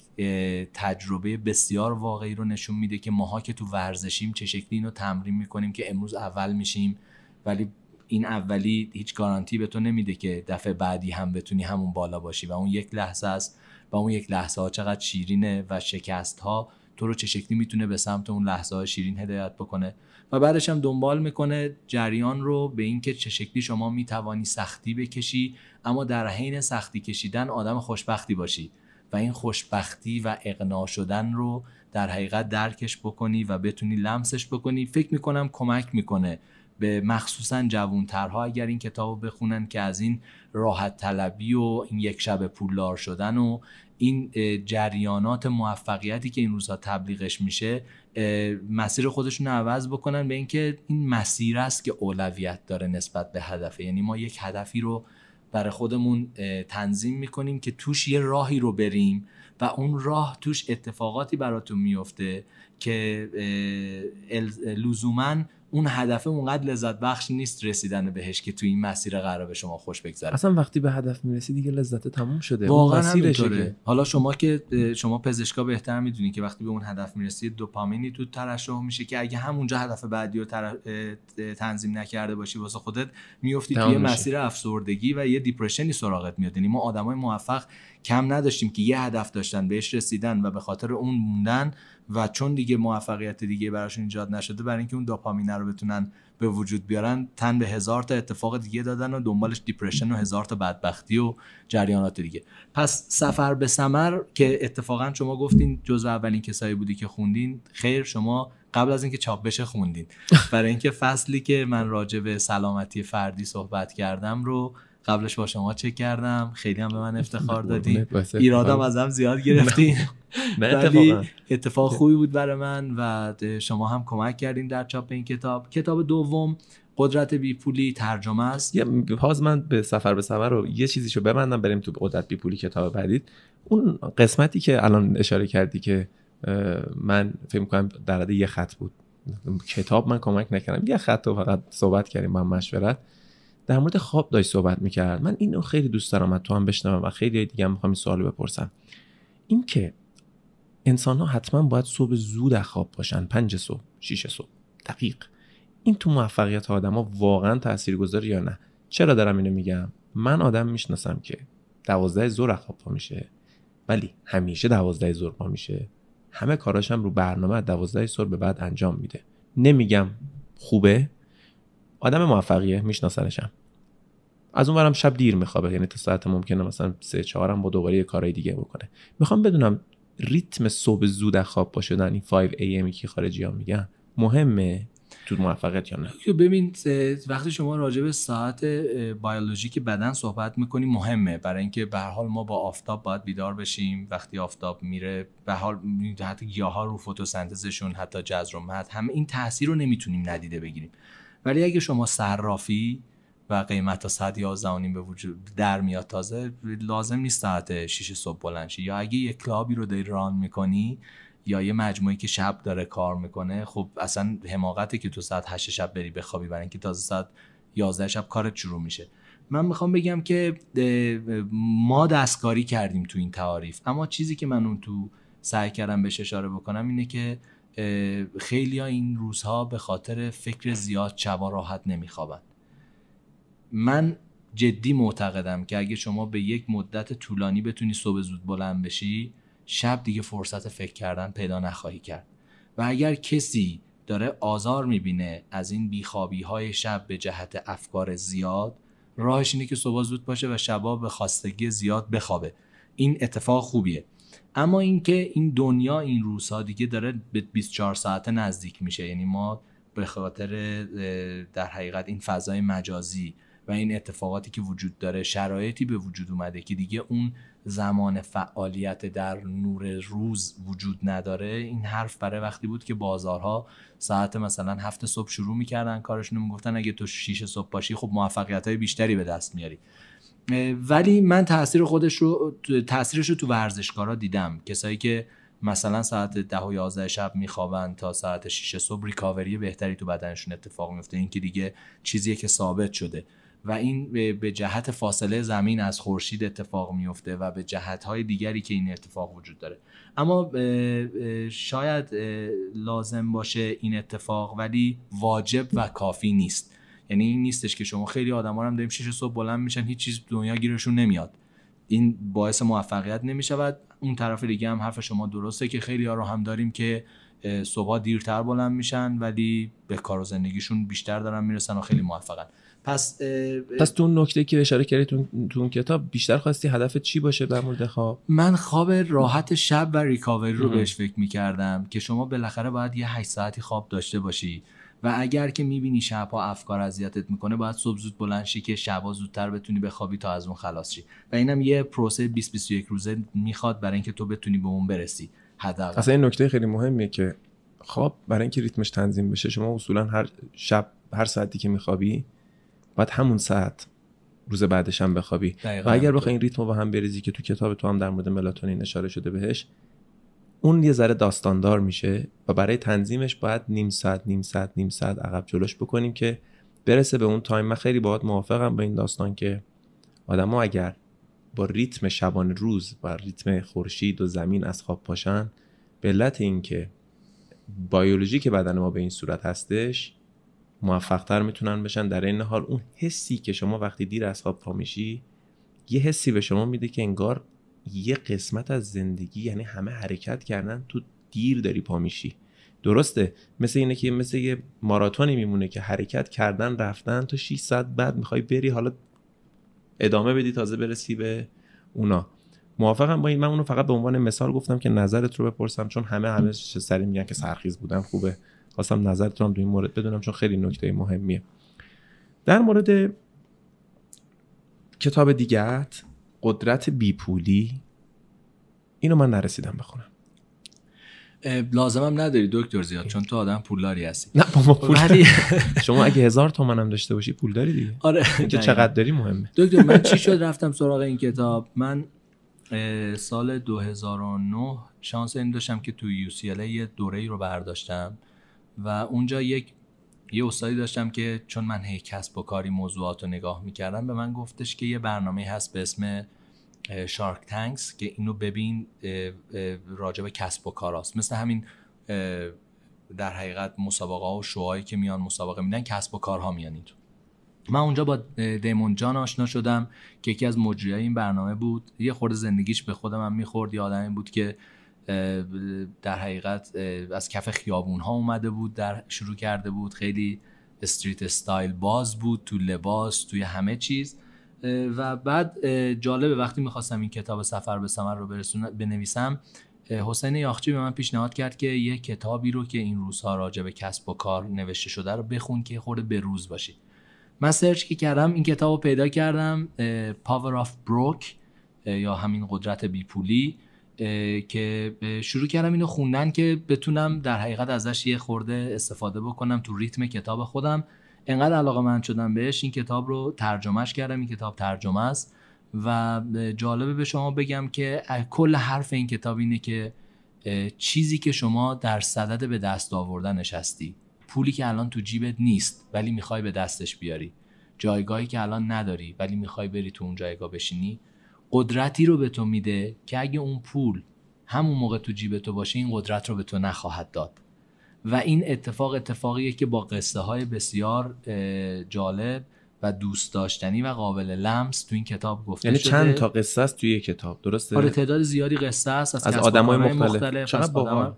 تجربه بسیار واقعی رو نشون میده که ماها که تو ورزشیم چه شکلی اینو تمرین میکنیم که امروز اول میشیم ولی این اولی هیچ گارانتی به تو نمیده که دفعه بعدی هم بتونی همون بالا باشی و اون یک لحظه است و اون یک لحظه ها چقدر شیرینه و شکست ها تو رو چه شکلی میتونه به سمت اون لحظه های شیرین هدایت بکنه و بعدش هم دنبال میکنه جریان رو به اینکه چه شکلی شما میتوانی سختی بکشی اما در حین سختی کشیدن آدم خوشبختی باشی و این خوشبختی و اقناع شدن رو در حقیقت درکش بکنی و بتونی لمسش بکنی فکر میکنم کمک میکنه به مخصوصا جوانترها اگر این کتاب بخونن که از این راحت طلبی و این یک شب پولدار شدن و این جریانات موفقیتی که این روزها تبلیغش میشه مسیر خودشون رو عوض بکنن به اینکه این مسیر است که اولویت داره نسبت به هدفه یعنی ما یک هدفی رو برای خودمون تنظیم میکنیم که توش یه راهی رو بریم و اون راه توش اتفاقاتی براتون میفته که لزوما اون هدف اونقدر لذت بخش نیست رسیدن بهش که تو این مسیر قرار به شما خوش بگذره اصلا وقتی به هدف میرسی دیگه لذت تموم شده واقعا حالا شما که شما پزشکا بهتر میدونی که وقتی به اون هدف میرسی دوپامینی تو ترشح میشه که اگه همونجا هدف بعدی رو تنظیم نکرده باشی واسه خودت میفتی توی مسیر افسردگی و یه دیپرشنی سراغت میاد یعنی ما آدمای موفق کم نداشتیم که یه هدف داشتن بهش رسیدن و به خاطر اون موندن و چون دیگه موفقیت دیگه براشون ایجاد نشده برای اینکه اون داپامینه رو بتونن به وجود بیارن تن به هزار تا اتفاق دیگه دادن و دنبالش دیپرشن و هزار تا بدبختی و جریانات دیگه پس سفر به سمر که اتفاقا شما گفتین جزو اولین کسایی بودی که خوندین خیر شما قبل از اینکه چاپ بشه خوندین برای اینکه فصلی که من راجع به سلامتی فردی صحبت کردم رو قبلش با شما چک کردم خیلی هم به من افتخار دادی ایرادم آره. ازم زیاد گرفتی ولی اتفاق خوبی بود برای من و شما هم کمک کردین در چاپ این کتاب کتاب دوم قدرت بی پولی ترجمه است یه من به سفر به سفر رو یه چیزیشو ببندم بریم تو قدرت بی پولی کتاب بعدید اون قسمتی که الان اشاره کردی که من فکر کنم در حد یه خط بود کتاب من کمک نکردم یه خط رو فقط صحبت کردیم من مشورت در مورد خواب داشت صحبت میکرد من اینو خیلی دوست دارم تو هم بشنوم و خیلی دیگه هم میخوام این سوالو بپرسم اینکه انسان ها حتما باید صبح زود خواب باشن پنج صبح شیش صبح دقیق این تو موفقیت ها واقعا گذاره یا نه چرا دارم اینو میگم من آدم میشناسم که دوازده ظهر خواب پا میشه ولی همیشه دوازده زور پا میشه همه کاراش هم رو برنامه دوازده صبح به بعد انجام میده نمیگم خوبه آدم موفقیه میشناسنشم از اونورم شب دیر میخوابه یعنی تا ساعت ممکنه مثلا سه چهارم با دوباره یه کارهای دیگه بکنه میخوام بدونم ریتم صبح زود خواب پا شدن این 5 am که خارجی ها میگن مهمه تو موفقیت یا نه ببین وقتی شما راجع به ساعت بیولوژیک بدن صحبت میکنی مهمه برای اینکه به حال ما با آفتاب باید بیدار بشیم وقتی آفتاب میره به حال حتی گیاها رو فتوسنتزشون حتی جذر و مد هم این تاثیر رو نمیتونیم ندیده بگیریم ولی اگه شما صرافی و قیمت تا ساعت 11 به وجود در میاد تازه لازم نیست ساعت 6 صبح بلند شی یا اگه یه کلابی رو داری ران میکنی یا یه مجموعه که شب داره کار میکنه خب اصلا حماقته که تو ساعت 8 شب بری بخوابی برای اینکه تازه ساعت 11 شب کارت شروع میشه من میخوام بگم که ما دستکاری کردیم تو این تعاریف اما چیزی که من اون تو سعی کردم بهش اشاره بکنم اینه که خیلی ها این روزها به خاطر فکر زیاد شبا راحت نمیخوابن من جدی معتقدم که اگه شما به یک مدت طولانی بتونی صبح زود بلند بشی شب دیگه فرصت فکر کردن پیدا نخواهی کرد و اگر کسی داره آزار میبینه از این بیخوابی های شب به جهت افکار زیاد راهش اینه که صبح زود باشه و شبا به خواستگی زیاد بخوابه این اتفاق خوبیه اما اینکه این دنیا این روزها دیگه داره به 24 ساعته نزدیک میشه یعنی ما به خاطر در حقیقت این فضای مجازی این اتفاقاتی که وجود داره شرایطی به وجود اومده که دیگه اون زمان فعالیت در نور روز وجود نداره این حرف برای وقتی بود که بازارها ساعت مثلا هفت صبح شروع میکردن کارشون میگفتن اگه تو شیش صبح باشی خب موفقیت های بیشتری به دست میاری ولی من تاثیر خودش رو تاثیرش رو تو ورزشکارا دیدم کسایی که مثلا ساعت ده و یازده شب میخوابن تا ساعت 6 صبح ریکاوری بهتری تو بدنشون اتفاق میفته این که دیگه چیزیه که ثابت شده و این به جهت فاصله زمین از خورشید اتفاق میفته و به جهت های دیگری که این اتفاق وجود داره اما شاید لازم باشه این اتفاق ولی واجب و کافی نیست یعنی این نیستش که شما خیلی آدما هم داریم شیش صبح بلند میشن هیچ چیز دنیا گیرشون نمیاد این باعث موفقیت نمیشود اون طرف دیگه هم حرف شما درسته که خیلی ها رو هم داریم که صبح دیرتر بلند میشن ولی به کار و زندگیشون بیشتر دارن میرسن و خیلی موفقن پس پس تو نکته که اشاره کردی تو اون کتاب بیشتر خواستی هدفت چی باشه در مورد خواب من خواب راحت شب و ریکاوری رو بهش فکر میکردم که شما بالاخره باید یه 8 ساعتی خواب داشته باشی و اگر که میبینی شبها افکار اذیتت میکنه باید صبح زود بلند شی که شبها زودتر بتونی خوابی تا از اون خلاص شی و اینم یه پروسه 20 21 روزه میخواد برای اینکه تو بتونی به اون برسی هدف. اصلا این نکته خیلی مهمه که خواب برای اینکه ریتمش تنظیم بشه شما اصولا هر شب هر ساعتی که میخوابی باید همون ساعت روز بعدش هم بخوابی و اگر بخوای این ریتم رو با هم بریزی که تو کتاب تو هم در مورد ملاتونین اشاره شده بهش اون یه ذره داستاندار میشه و برای تنظیمش باید نیم ساعت نیم ساعت نیم ساعت عقب جلوش بکنیم که برسه به اون تایم من خیلی باهات موافقم با این داستان که آدما اگر با ریتم شبانه روز و ریتم خورشید و زمین از خواب پاشن به علت اینکه بیولوژی که بدن ما به این صورت هستش موفقتر میتونن بشن در این حال اون حسی که شما وقتی دیر از خواب پا میشی یه حسی به شما میده که انگار یه قسمت از زندگی یعنی همه حرکت کردن تو دیر داری پا میشی درسته مثل اینه که مثل یه ماراتونی میمونه که حرکت کردن رفتن تا 6 ساعت بعد میخوای بری حالا ادامه بدی تازه برسی به اونا موافقم با این من اونو فقط به عنوان مثال گفتم که نظرت رو بپرسم چون همه همه سری میگن که سرخیز بودن خوبه خواستم نظرتون هم این مورد بدونم چون خیلی نکته مهمیه در مورد کتاب دیگت قدرت بیپولی اینو من نرسیدم بخونم لازمم نداری دکتر زیاد چون تو آدم پولداری هستی نه با ما پول شما اگه هزار تومن هم داشته باشی پول داری دیگه آره که چقدر داری مهمه دکتر من چی شد رفتم سراغ این کتاب من سال 2009 شانس این داشتم که تو UCLA یه دوره ای رو برداشتم و اونجا یک یه استادی داشتم که چون من هی کسب و کاری موضوعات رو نگاه میکردم به من گفتش که یه برنامه هست به اسم شارک تنکس که اینو ببین راجب کسب و کار هست. مثل همین در حقیقت مسابقه ها و شوهایی که میان مسابقه میدن کسب و کارها میان من اونجا با دیمون جان آشنا شدم که یکی از مجریای این برنامه بود یه خورده زندگیش به خودم هم میخورد یه آدمی بود که در حقیقت از کف خیابون ها اومده بود در شروع کرده بود خیلی استریت استایل باز بود تو لباس توی همه چیز و بعد جالبه وقتی میخواستم این کتاب سفر به سمر رو بنویسم حسین یاخچی به من پیشنهاد کرد که یه کتابی رو که این روزها راجع به کسب و کار نوشته شده رو بخون که خورده به روز باشی من سرچ که کردم این کتاب رو پیدا کردم پاور آف بروک یا همین قدرت بیپولی که شروع کردم اینو خوندن که بتونم در حقیقت ازش یه خورده استفاده بکنم تو ریتم کتاب خودم انقدر علاقه من شدم بهش این کتاب رو ترجمهش کردم این کتاب ترجمه است و جالبه به شما بگم که کل حرف این کتاب اینه که چیزی که شما در صدد به دست آوردن نشستی پولی که الان تو جیبت نیست ولی میخوای به دستش بیاری جایگاهی که الان نداری ولی میخوای بری تو اون جایگاه بشینی قدرتی رو به تو میده که اگه اون پول همون موقع تو جیب تو باشه این قدرت رو به تو نخواهد داد و این اتفاق اتفاقیه که با قصه های بسیار جالب و دوست داشتنی و قابل لمس تو این کتاب گفته یعنی چند تا قصه است توی کتاب درسته آره تعداد زیادی قصه است از, از آدمای مختلف, مختلف. چقدر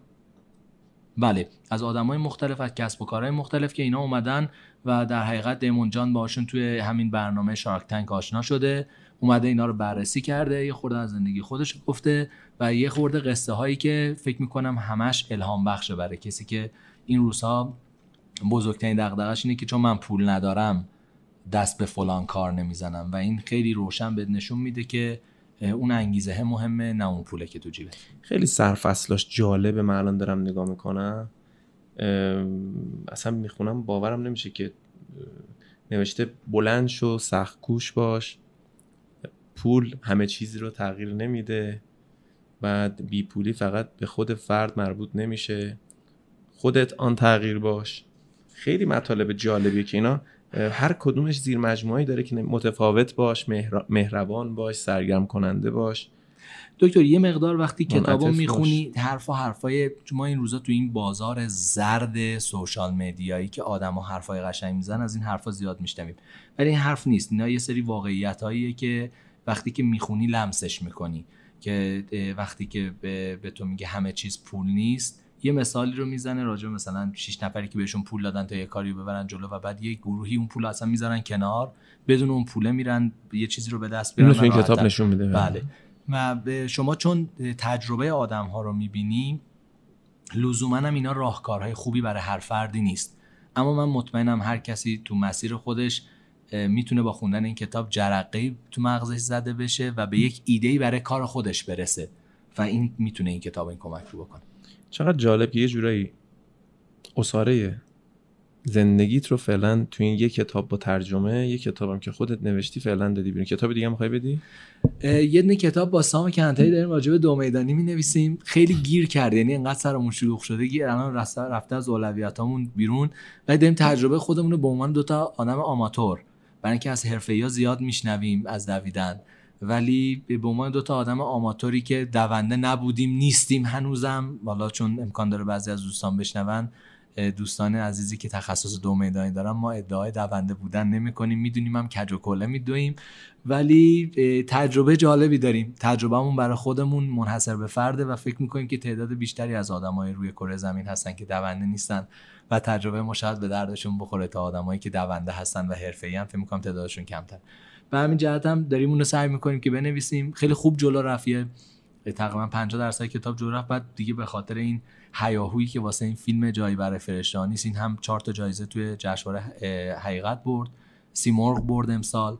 بله از آدمای مختلف از کسب و کارهای مختلف که اینا اومدن و در حقیقت دیمون جان باشون توی همین برنامه شارک تنک آشنا شده اومده اینا رو بررسی کرده یه خورده از زندگی خودش گفته و یه خورده قصه هایی که فکر میکنم همش الهام بخشه برای کسی که این روزها بزرگترین دغدغش اینه که چون من پول ندارم دست به فلان کار نمیزنم و این خیلی روشن به نشون میده که اون انگیزه مهمه نه اون پوله که تو جیبه خیلی سرفصلاش جالبه من الان دارم نگاه میکنم اصلا میخونم باورم نمیشه که نوشته بلند شو سخت کوش باش پول همه چیزی رو تغییر نمیده بعد بی پولی فقط به خود فرد مربوط نمیشه خودت آن تغییر باش خیلی مطالب جالبیه که اینا هر کدومش زیر مجموعی داره که متفاوت باش مهربان باش سرگرم کننده باش دکتر یه مقدار وقتی کتابا میخونی حرفا حرفای ما این روزا تو این بازار زرد سوشال مدیایی که آدم ها حرفای قشنگ میزن از این حرفا زیاد میشتمیم ولی این حرف نیست اینا یه سری واقعیت که وقتی که میخونی لمسش میکنی که وقتی که به تو میگه همه چیز پول نیست یه مثالی رو میزنه راجع مثلا شش نفری که بهشون پول دادن تا یه کاری رو ببرن جلو و بعد یه گروهی اون پول اصلا میذارن کنار بدون اون پوله میرن یه چیزی رو به دست بیارن این کتاب نشون میده بله, بله. و شما چون تجربه آدم ها رو میبینی لزوما هم اینا راهکارهای خوبی برای هر فردی نیست اما من مطمئنم هر کسی تو مسیر خودش میتونه با خوندن این کتاب جرقه تو مغزش زده بشه و به یک ایده برای کار خودش برسه و این میتونه این کتاب این کمک رو بکنه چقدر جالب که یه جورایی اساره زندگیت رو فعلا تو این یه کتاب با ترجمه یه کتابم که خودت نوشتی فعلا دادی بیرون کتاب دیگه میخوای بدی یه دونه کتاب با سام کنتری داریم راجع به دو میدانی می نویسیم خیلی گیر کرده یعنی انقدر سرمون شلوغ شده گیر الان رفته رفته از اولویتامون بیرون و داریم تجربه خودمون رو به عنوان دوتا آدم آماتور برای اینکه از حرفه ها زیاد میشنویم از دویدن ولی به عنوان دو تا آدم آماتوری که دونده نبودیم نیستیم هنوزم والا چون امکان داره بعضی از دوستان بشنون دوستان عزیزی که تخصص دو میدانی دارن ما ادعای دونده بودن نمی کنیم میدونیم هم کج و کله میدویم ولی تجربه جالبی داریم تجربهمون برای خودمون منحصر به فرده و فکر میکنیم که تعداد بیشتری از آدمای روی کره زمین هستن که دونده نیستن و تجربه ما شاید به دردشون بخوره تا آدمایی که دونده هستن و حرفه‌ای هم فکر میکنم تعدادشون کمتر به همین جهت هم داریم اون رو سعی میکنیم که بنویسیم خیلی خوب جلو رفت تقریبا 50 درصد کتاب جلو رفت بعد دیگه به خاطر این هیاهویی که واسه این فیلم جایی برای فرشته نیست این هم چهار تا جایزه توی جشنواره حقیقت برد سیمرغ برد امسال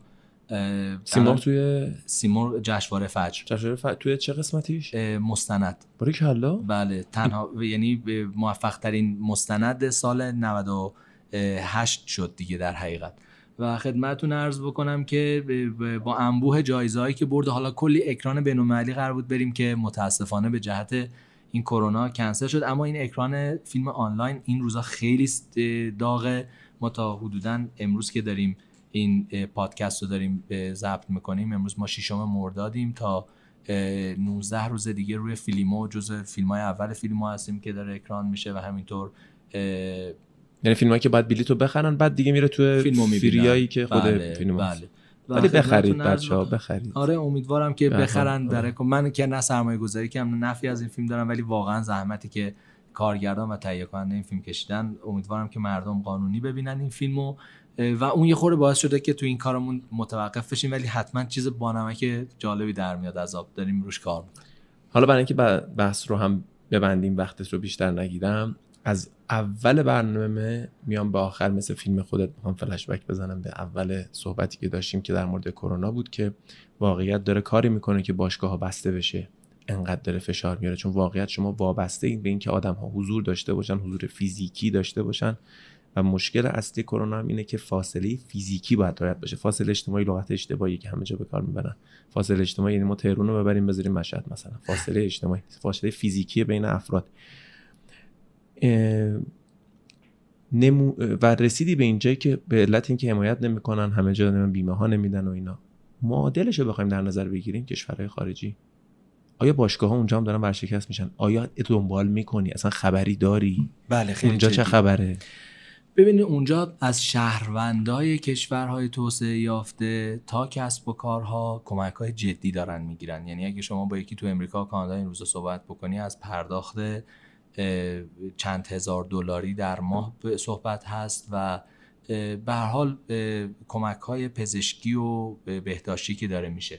سیمرغ توی سیمرغ جشنواره فجر جشنواره فجر توی چه قسمتیش مستند برای حالا؟ بله تنها یعنی موفق ترین مستند سال 98 شد دیگه در حقیقت و خدمتتون عرض بکنم که با انبوه هایی که برد حالا کلی اکران بین‌المللی قرار بود بریم که متاسفانه به جهت این کرونا کنسل شد اما این اکران فیلم آنلاین این روزا خیلی داغه ما تا حدودا امروز که داریم این پادکست رو داریم ضبط میکنیم امروز ما ششم مردادیم تا 19 روز دیگه روی فیلیمو جز فیلم های اول فیلمو هستیم که داره اکران میشه و همینطور یعنی فیلمایی که بعد بلیتو بخرن بعد دیگه میره تو فریایی که خود بله، فیلم بله. ولی بخرید بچه بخرید آره امیدوارم که بخرن آره. در خب، من که نه سرمایه گذاری که هم نفی از این فیلم دارم ولی واقعا زحمتی که کارگردان و تهیه کننده این فیلم کشیدن امیدوارم که مردم قانونی ببینن این فیلمو و اون یه خورده باعث شده که تو این کارمون متوقف بشیم ولی حتما چیز بانمک جالبی در میاد از آب داریم روش کار حالا برای اینکه بحث رو هم ببندیم وقتت رو بیشتر نگیرم از اول برنامه میام به آخر مثل فیلم خودت میخوام فلش بک بزنم به اول صحبتی که داشتیم که در مورد کرونا بود که واقعیت داره کاری میکنه که باشگاه ها بسته بشه انقدر داره فشار میاره چون واقعیت شما وابسته این به اینکه آدم ها حضور داشته باشن حضور فیزیکی داشته باشن و مشکل اصلی کرونا هم اینه که فاصله فیزیکی باید رعایت باشه فاصله اجتماعی لغت اشتباهی که همه جا به کار میبرن فاصله اجتماعی یعنی ما تهرون رو ببریم بذاریم مشهد مثلا فاصله اجتماعی فاصله فیزیکی بین افراد نمو و رسیدی به اینجایی که به علت اینکه حمایت نمیکنن همه جا بیمه ها نمیدن و اینا معادلش رو بخوایم در نظر بگیریم کشورهای خارجی آیا باشگاه ها اونجا هم دارن ورشکست میشن آیا دنبال میکنی اصلا خبری داری بله خیلی اونجا چه خبره ببینی اونجا از شهروندای کشورهای توسعه یافته تا کسب و کارها کمک های جدی دارن میگیرن یعنی اگه شما با یکی تو امریکا کانادا این روزا صحبت بکنی از پرداخت چند هزار دلاری در ماه صحبت هست و به هر حال کمک های پزشکی و بهداشتی که داره میشه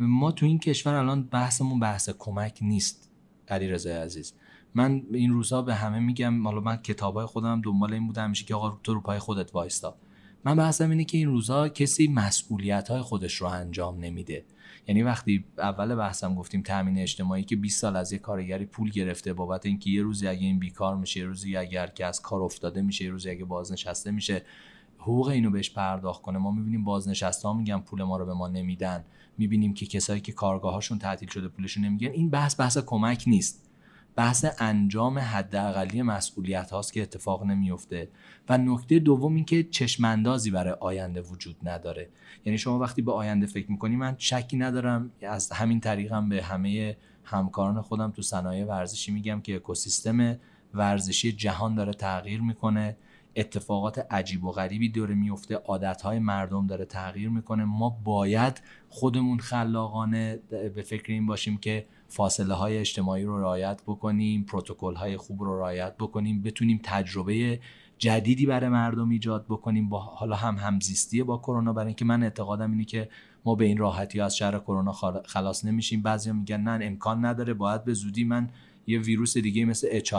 ما تو این کشور الان بحثمون بحث کمک نیست علی رضای عزیز من این روزها به همه میگم حالا من کتابای خودم دنبال این بودم میشه که آقا تو رو پای خودت وایستا من بحثم اینه که این روزها کسی مسئولیت های خودش رو انجام نمیده یعنی وقتی اول بحثم گفتیم تامین اجتماعی که 20 سال از یه کارگری پول گرفته بابت اینکه یه روزی اگه این بیکار میشه یه روزی اگر که از کار افتاده میشه یه روزی اگه بازنشسته میشه حقوق اینو بهش پرداخت کنه ما میبینیم بازنشسته ها میگن پول ما رو به ما نمیدن میبینیم که کسایی که کارگاهاشون تعطیل شده پولشون نمیگن این بحث بحث کمک نیست بحث انجام حداقلی مسئولیت هاست که اتفاق نمیفته و نکته دوم این که چشماندازی برای آینده وجود نداره یعنی شما وقتی به آینده فکر میکنی من شکی ندارم از همین طریقم به همه همکاران خودم تو صنایع ورزشی میگم که اکوسیستم ورزشی جهان داره تغییر میکنه اتفاقات عجیب و غریبی داره میفته عادتهای مردم داره تغییر میکنه ما باید خودمون خلاقانه به فکر این باشیم که فاصله های اجتماعی رو رعایت بکنیم پروتکل های خوب رو رعایت بکنیم بتونیم تجربه جدیدی برای مردم ایجاد بکنیم با حالا هم همزیستی با کرونا برای اینکه من اعتقادم اینه که ما به این راحتی از شر کرونا خلاص نمیشیم بعضی میگن نه امکان نداره باید به زودی من یه ویروس دیگه مثل اچ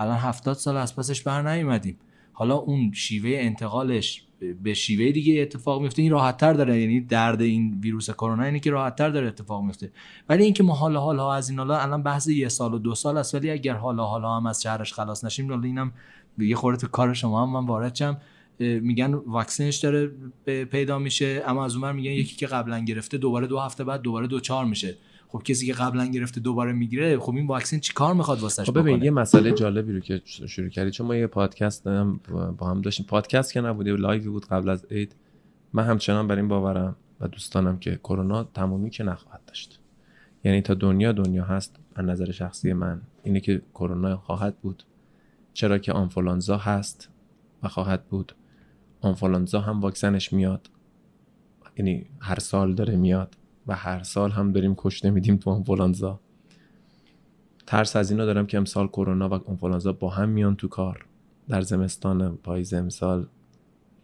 الان 70 سال از پسش بر نیومدیم حالا اون شیوه انتقالش به شیوه دیگه اتفاق میفته این راحت تر داره یعنی درد این ویروس کرونا اینه که تر داره اتفاق میفته ولی اینکه ما حالا حالا از این حالا الان بحث یه سال و دو سال است ولی اگر حالا حالا هم از شهرش خلاص نشیم حالا اینم یه خورده کار شما هم من وارد شم میگن واکسنش داره پیدا میشه اما از اونور میگن یکی که قبلا گرفته دوباره دو هفته بعد دوباره دو چهار میشه خب کسی که قبلا گرفته دوباره میگیره خب این واکسن کار میخواد واسش خب ببین یه مسئله جالبی رو که شروع کردی چون ما یه پادکست هم با هم داشتیم پادکست که نبود لایو بود قبل از عید من همچنان بر این باورم و دوستانم که کرونا تمامی که نخواهد داشت یعنی تا دنیا دنیا هست از نظر شخصی من اینه که کرونا خواهد بود چرا که آنفولانزا هست و خواهد بود آنفولانزا هم واکسنش میاد یعنی هر سال داره میاد و هر سال هم داریم کشته میدیم تو آنفولانزا ترس از اینو دارم که امسال کرونا و آنفولانزا با هم میان تو کار در زمستان پاییز امسال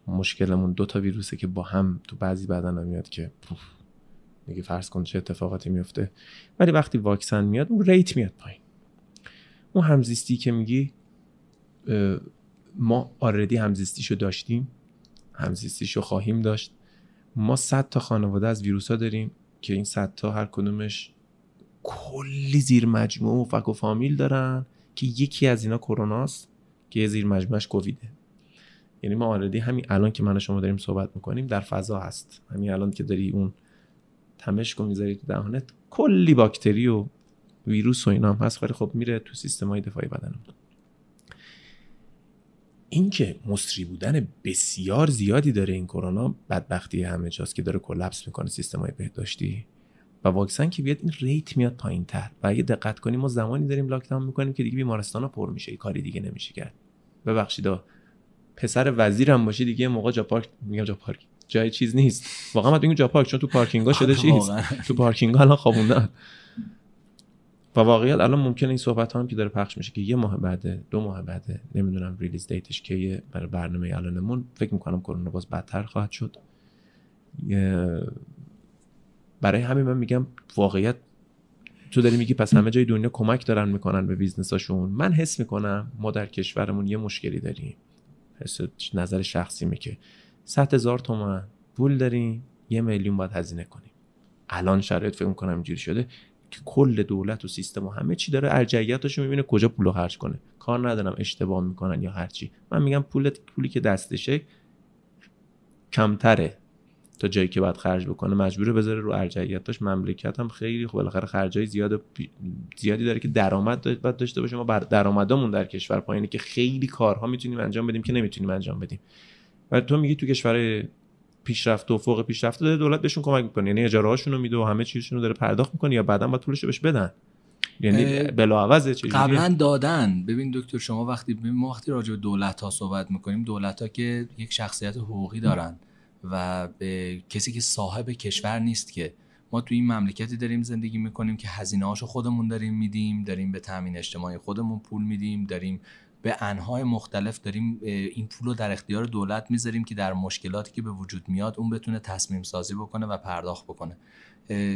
مشکلمون دو تا ویروسه که با هم تو بعضی بدن میاد که میگی فرض کن چه اتفاقاتی میفته ولی وقتی واکسن میاد اون ریت میاد پایین اون همزیستی که میگی ما آردی همزیستیشو داشتیم همزیستیشو خواهیم داشت ما 100 تا خانواده از ویروس ها داریم که این صد تا هر کدومش کلی زیر مجموعه و فامیل دارن که یکی از اینا کروناست که زیر مجموعش کوویده یعنی ما آردی همین الان که من و شما داریم صحبت میکنیم در فضا هست همین الان که داری اون تمش کن میذاری تو دهانت کلی باکتری و ویروس و اینا هم هست ولی خب میره تو سیستم های دفاعی بدنمون اینکه مصری بودن بسیار زیادی داره این کرونا بدبختی همه جاست که داره کلپس میکنه سیستم های بهداشتی و واکسن که بیاد این ریت میاد پایین تر و اگه دقت کنیم ما زمانی داریم لاکداون میکنیم که دیگه بیمارستان ها پر میشه کاری دیگه نمیشه کرد ببخشید پسر وزیرم باشه دیگه موقع جا پارک میگم جا پارک جای چیز نیست واقعا من جا پارک چون تو پارکینگا آره، شده چیز تو پارکینگ الان خوابوندن و واقعیت الان ممکنه این صحبت هم که داره پخش میشه که یه ماه بعده دو ماه بعده نمیدونم ریلیز دیتش که برای برنامه الانمون فکر میکنم کرونا باز بدتر خواهد شد برای همین من میگم واقعیت تو داری میگی پس همه جای دنیا کمک دارن میکنن به بیزنساشون من حس میکنم ما در کشورمون یه مشکلی داریم حس نظر شخصیمه که 100 هزار تومن پول داریم یه میلیون باید هزینه کنیم الان شرایط فکر میکنم اینجوری شده که کل دولت و سیستم و همه چی داره ارجعیتاشو میبینه کجا پولو خرج کنه کار ندارم اشتباه میکنن یا هرچی من میگم پولت پولی که دستشه کمتره تا جایی که باید خرج بکنه مجبوره بذاره رو ارجعیتاش مملکت هم خیلی خب بالاخره خرجای زیاد زیادی داره که درآمد باید داشته باشه ما بر درآمدامون در کشور پایینه که خیلی کارها میتونیم انجام بدیم که نمیتونیم انجام بدیم و تو میگی تو کشور پیشرفت و فوق پیشرفت داره دولت بهشون کمک میکنه یعنی اجاره هاشون رو میده و همه چیزشون رو داره پرداخت میکنه یا بعدا با پولش بهش بدن یعنی بلاعوضه چیزی قبلا دادن ببین دکتر شما وقتی ما وقتی راجع به دولت ها صحبت میکنیم دولت ها که یک شخصیت حقوقی دارن و به کسی که صاحب کشور نیست که ما تو این مملکتی داریم زندگی میکنیم که هزینه هاشو خودمون داریم میدیم داریم به تامین اجتماعی خودمون پول میدیم داریم به انهای مختلف داریم این پول رو در اختیار دولت میذاریم که در مشکلاتی که به وجود میاد اون بتونه تصمیم سازی بکنه و پرداخت بکنه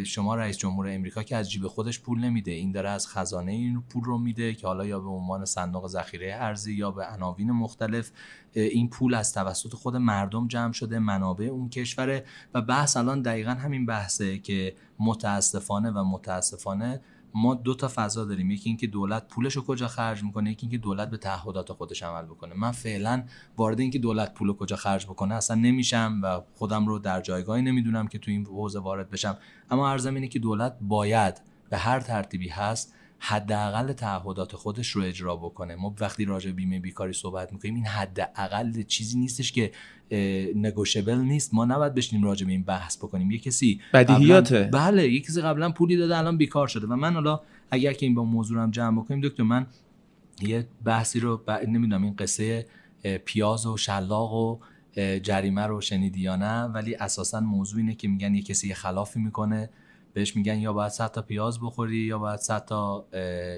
شما رئیس جمهور امریکا که از جیب خودش پول نمیده این داره از خزانه این پول رو میده که حالا یا به عنوان صندوق ذخیره ارزی یا به عناوین مختلف این پول از توسط خود مردم جمع شده منابع اون کشوره و بحث الان دقیقا همین بحثه که متاسفانه و متاسفانه ما دو تا فضا داریم یکی اینکه دولت پولش رو کجا خرج میکنه یکی اینکه دولت به تعهدات خودش عمل بکنه من فعلا وارد اینکه دولت پول کجا خرج بکنه اصلا نمیشم و خودم رو در جایگاهی نمیدونم که تو این حوزه وارد بشم اما ارزم اینه که دولت باید به هر ترتیبی هست حداقل تعهدات خودش رو اجرا بکنه ما وقتی راجع بیمه بیکاری صحبت میکنیم این حداقل چیزی نیستش که نگوشبل نیست ما نباید بشینیم راجع به این بحث بکنیم یه کسی بدیهیاته بله یه کسی قبلا پولی داده الان بیکار شده و من حالا اگر که این با موضوع هم جمع بکنیم دکتر من یه بحثی رو ب... نمیدونم این قصه پیاز و شلاق و جریمه رو شنیدی یا نه ولی اساسا موضوع اینه که میگن یه کسی خلافی میکنه بهش میگن یا باید 100 تا پیاز بخوری یا باید 100 تا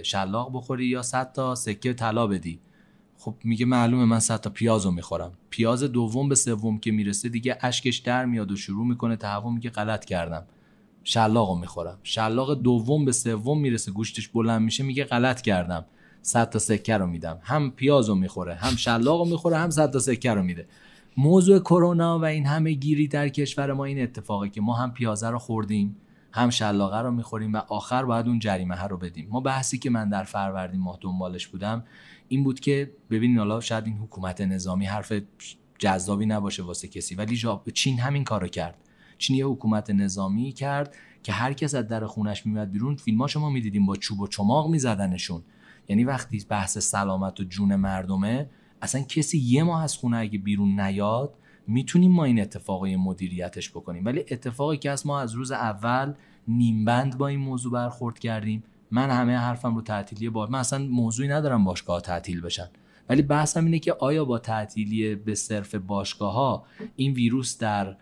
شلاق بخوری یا 100 تا سکه طلا بدی خب میگه معلومه من 100 تا پیازو میخورم پیاز دوم به سوم که میرسه دیگه اشکش در میاد و شروع میکنه تهوع میگه غلط کردم شلاقو میخورم شلاق دوم به سوم میرسه گوشتش بلند میشه میگه غلط کردم 100 تا سکه رو میدم هم پیازو میخوره هم شلاقو میخوره هم 100 تا سکه رو میده موضوع کرونا و این همه گیری در کشور ما این اتفاقه که ما هم پیازه رو خوردیم هم شلاقه رو میخوریم و آخر باید اون جریمه رو بدیم ما بحثی که من در فروردین ماه دنبالش بودم این بود که ببینین حالا شاید این حکومت نظامی حرف جذابی نباشه واسه کسی ولی چین همین کارو کرد چین یه حکومت نظامی کرد که هر کس از در خونش میمد بیرون ها ما میدیدیم با چوب و چماق میزدنشون یعنی وقتی بحث سلامت و جون مردمه اصلا کسی یه ماه از خونه اگه بیرون نیاد میتونیم ما این اتفاقی مدیریتش بکنیم ولی اتفاقی که از ما از روز اول نیمبند با این موضوع برخورد کردیم من همه حرفم رو تعطیلی با من اصلا موضوعی ندارم باشگاه تعطیل بشن ولی بحثم اینه که آیا با تعطیلی به صرف باشگاه ها این ویروس در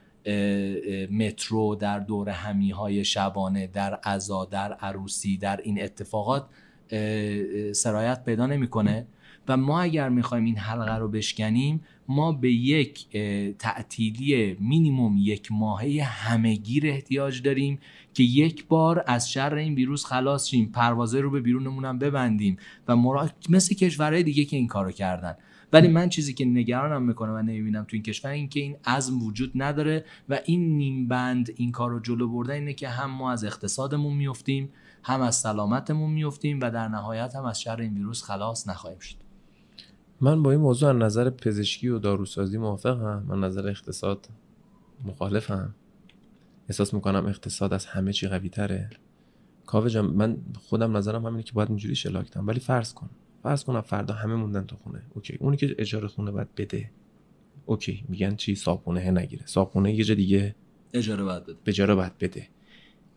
مترو در دور همی های شبانه در عزا در عروسی در این اتفاقات سرایت پیدا نمیکنه و ما اگر میخوایم این حلقه رو بشکنیم ما به یک تعطیلی مینیموم یک ماهه همهگیر احتیاج داریم که یک بار از شر این ویروس خلاص شیم پروازه رو به بیرونمون هم ببندیم و مرا... مثل کشورهای دیگه که این کارو کردن ولی من چیزی که نگرانم میکنم و نمیبینم تو این کشور این که این عزم وجود نداره و این بند این کار رو جلو بردن اینه که هم ما از اقتصادمون میفتیم هم از سلامتمون میفتیم و در نهایت هم از شر این ویروس خلاص نخواهیم شد من با این موضوع از نظر پزشکی و داروسازی موافق هم من نظر اقتصاد مخالفم. احساس میکنم اقتصاد از همه چی قوی تره کاوه من خودم نظرم همینه که باید اینجوری شلاکتم ولی فرض کن فرض کنم فردا همه موندن تو خونه اوکی اونی که اجاره خونه باید بده اوکی میگن چی صابونه نگیره صابونه یه جا دیگه اجاره باید بده اجاره باید بده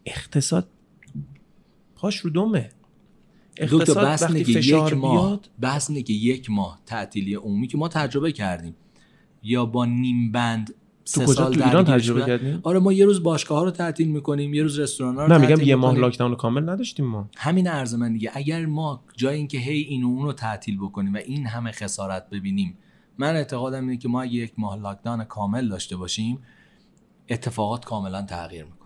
اقتصاد پاش رو دو تا بس نگه یک ماه بس یک ماه تعطیلی عمومی که ما تجربه کردیم یا با نیم بند تو کجا تو ایران تجربه کردیم آره ما یه روز باشگاه ها رو تعطیل میکنیم یه روز رستوران ها رو نه میگم یه ماه لاکداون کامل نداشتیم ما همین عرض من دیگه اگر ما جای اینکه هی این و اون رو تعطیل بکنیم و این همه خسارت ببینیم من اعتقادم اینه که ما یک ماه لاکداون کامل داشته باشیم اتفاقات کاملا تغییر میکنه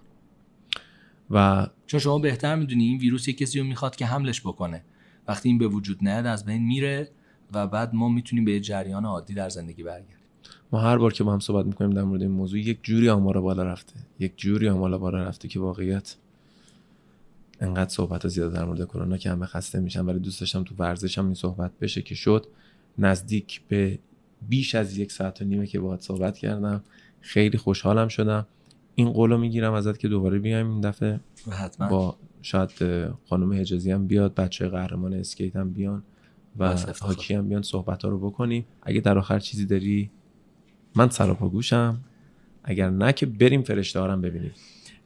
و چون شما بهتر میدونی این ویروس یه کسی رو میخواد که حملش بکنه وقتی این به وجود نیاد از بین میره و بعد ما میتونیم به جریان عادی در زندگی برگردیم ما هر بار که با هم صحبت میکنیم در مورد این موضوع یک جوری آمار بالا رفته یک جوری آمارا بالا رفته که واقعیت انقدر صحبت زیاد در مورد کرونا که همه خسته میشن ولی دوست داشتم تو ورزش هم این صحبت بشه که شد نزدیک به بیش از یک ساعت و نیمه که باهات صحبت کردم خیلی خوشحالم شدم این قول میگیرم ازت که دوباره بیایم این دفعه حتما. با شاید خانم حجازی هم بیاد بچه قهرمان اسکیت هم بیان و هاکی هم بیان صحبت ها رو بکنیم اگه در آخر چیزی داری من سراپا گوشم اگر نه که بریم فرشته هارم ببینیم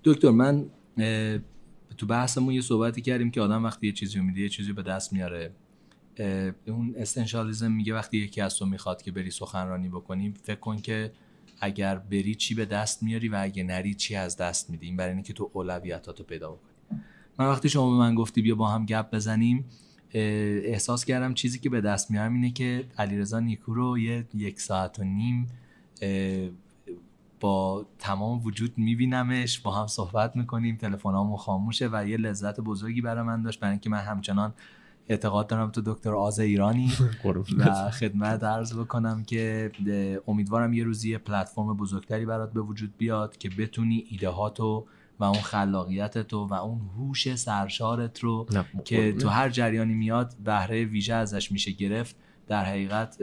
دکتر من تو بحثمون یه صحبتی کردیم که آدم وقتی یه چیزی میده یه چیزی به دست میاره اون استنشالیزم میگه وقتی یکی از تو میخواد که بری سخنرانی بکنیم فکر کن که اگر بری چی به دست میاری و اگه نری چی از دست میدی این برای اینکه تو اولویتاتو پیدا بکنی من وقتی شما به من گفتی بیا با هم گپ بزنیم احساس کردم چیزی که به دست میارم اینه که علیرضا نیکو رو یه یک ساعت و نیم با تمام وجود میبینمش با هم صحبت میکنیم تلفنامو خاموشه و یه لذت بزرگی برای من داشت برای اینکه من همچنان اعتقاد دارم تو دکتر آز ایرانی و خدمت عرض بکنم که امیدوارم یه روزی پلتفرم بزرگتری برات به وجود بیاد که بتونی ایدهاتو و اون خلاقیت تو و اون هوش سرشارت رو که تو هر جریانی میاد بهره ویژه ازش میشه گرفت در حقیقت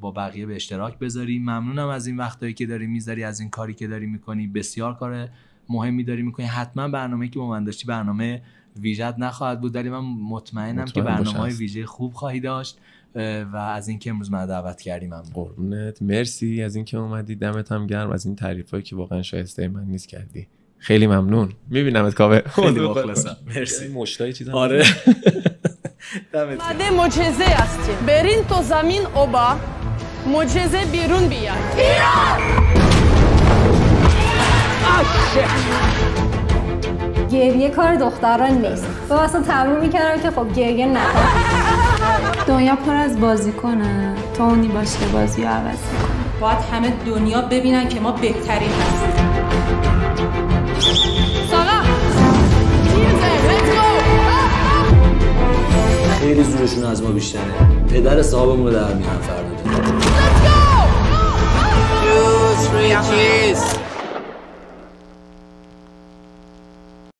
با بقیه به اشتراک بذاری ممنونم از این وقتایی که داری میذاری از این کاری که داری میکنی بسیار کار مهمی داری میکنی حتما برنامه که با داشتی برنامه ویژت نخواهد بود ولی من مطمئنم که برنامه های ویژه خوب خواهی داشت و از اینکه امروز من دعوت کردیم هم قربونت مرسی از اینکه اومدی دمت هم گرم از این تعریف هایی که واقعا شایسته من نیست کردی خیلی ممنون میبینمت کابه خیلی مخلصم مرسی یعنی مشتای چیزا آره ماده مجزه هستیم برین تو زمین اوبا مجزه بیرون بیاد ایران گریه کار دختران نیست و اصلا تمرین میکردم که خب گریه نکن دنیا پر از کنه تو اونی باش که بازی عوض کنه باید همه دنیا ببینن که ما بهترین هستیم خیلی زورشون از ما بیشتره پدر صاحبمون رو در میان فردا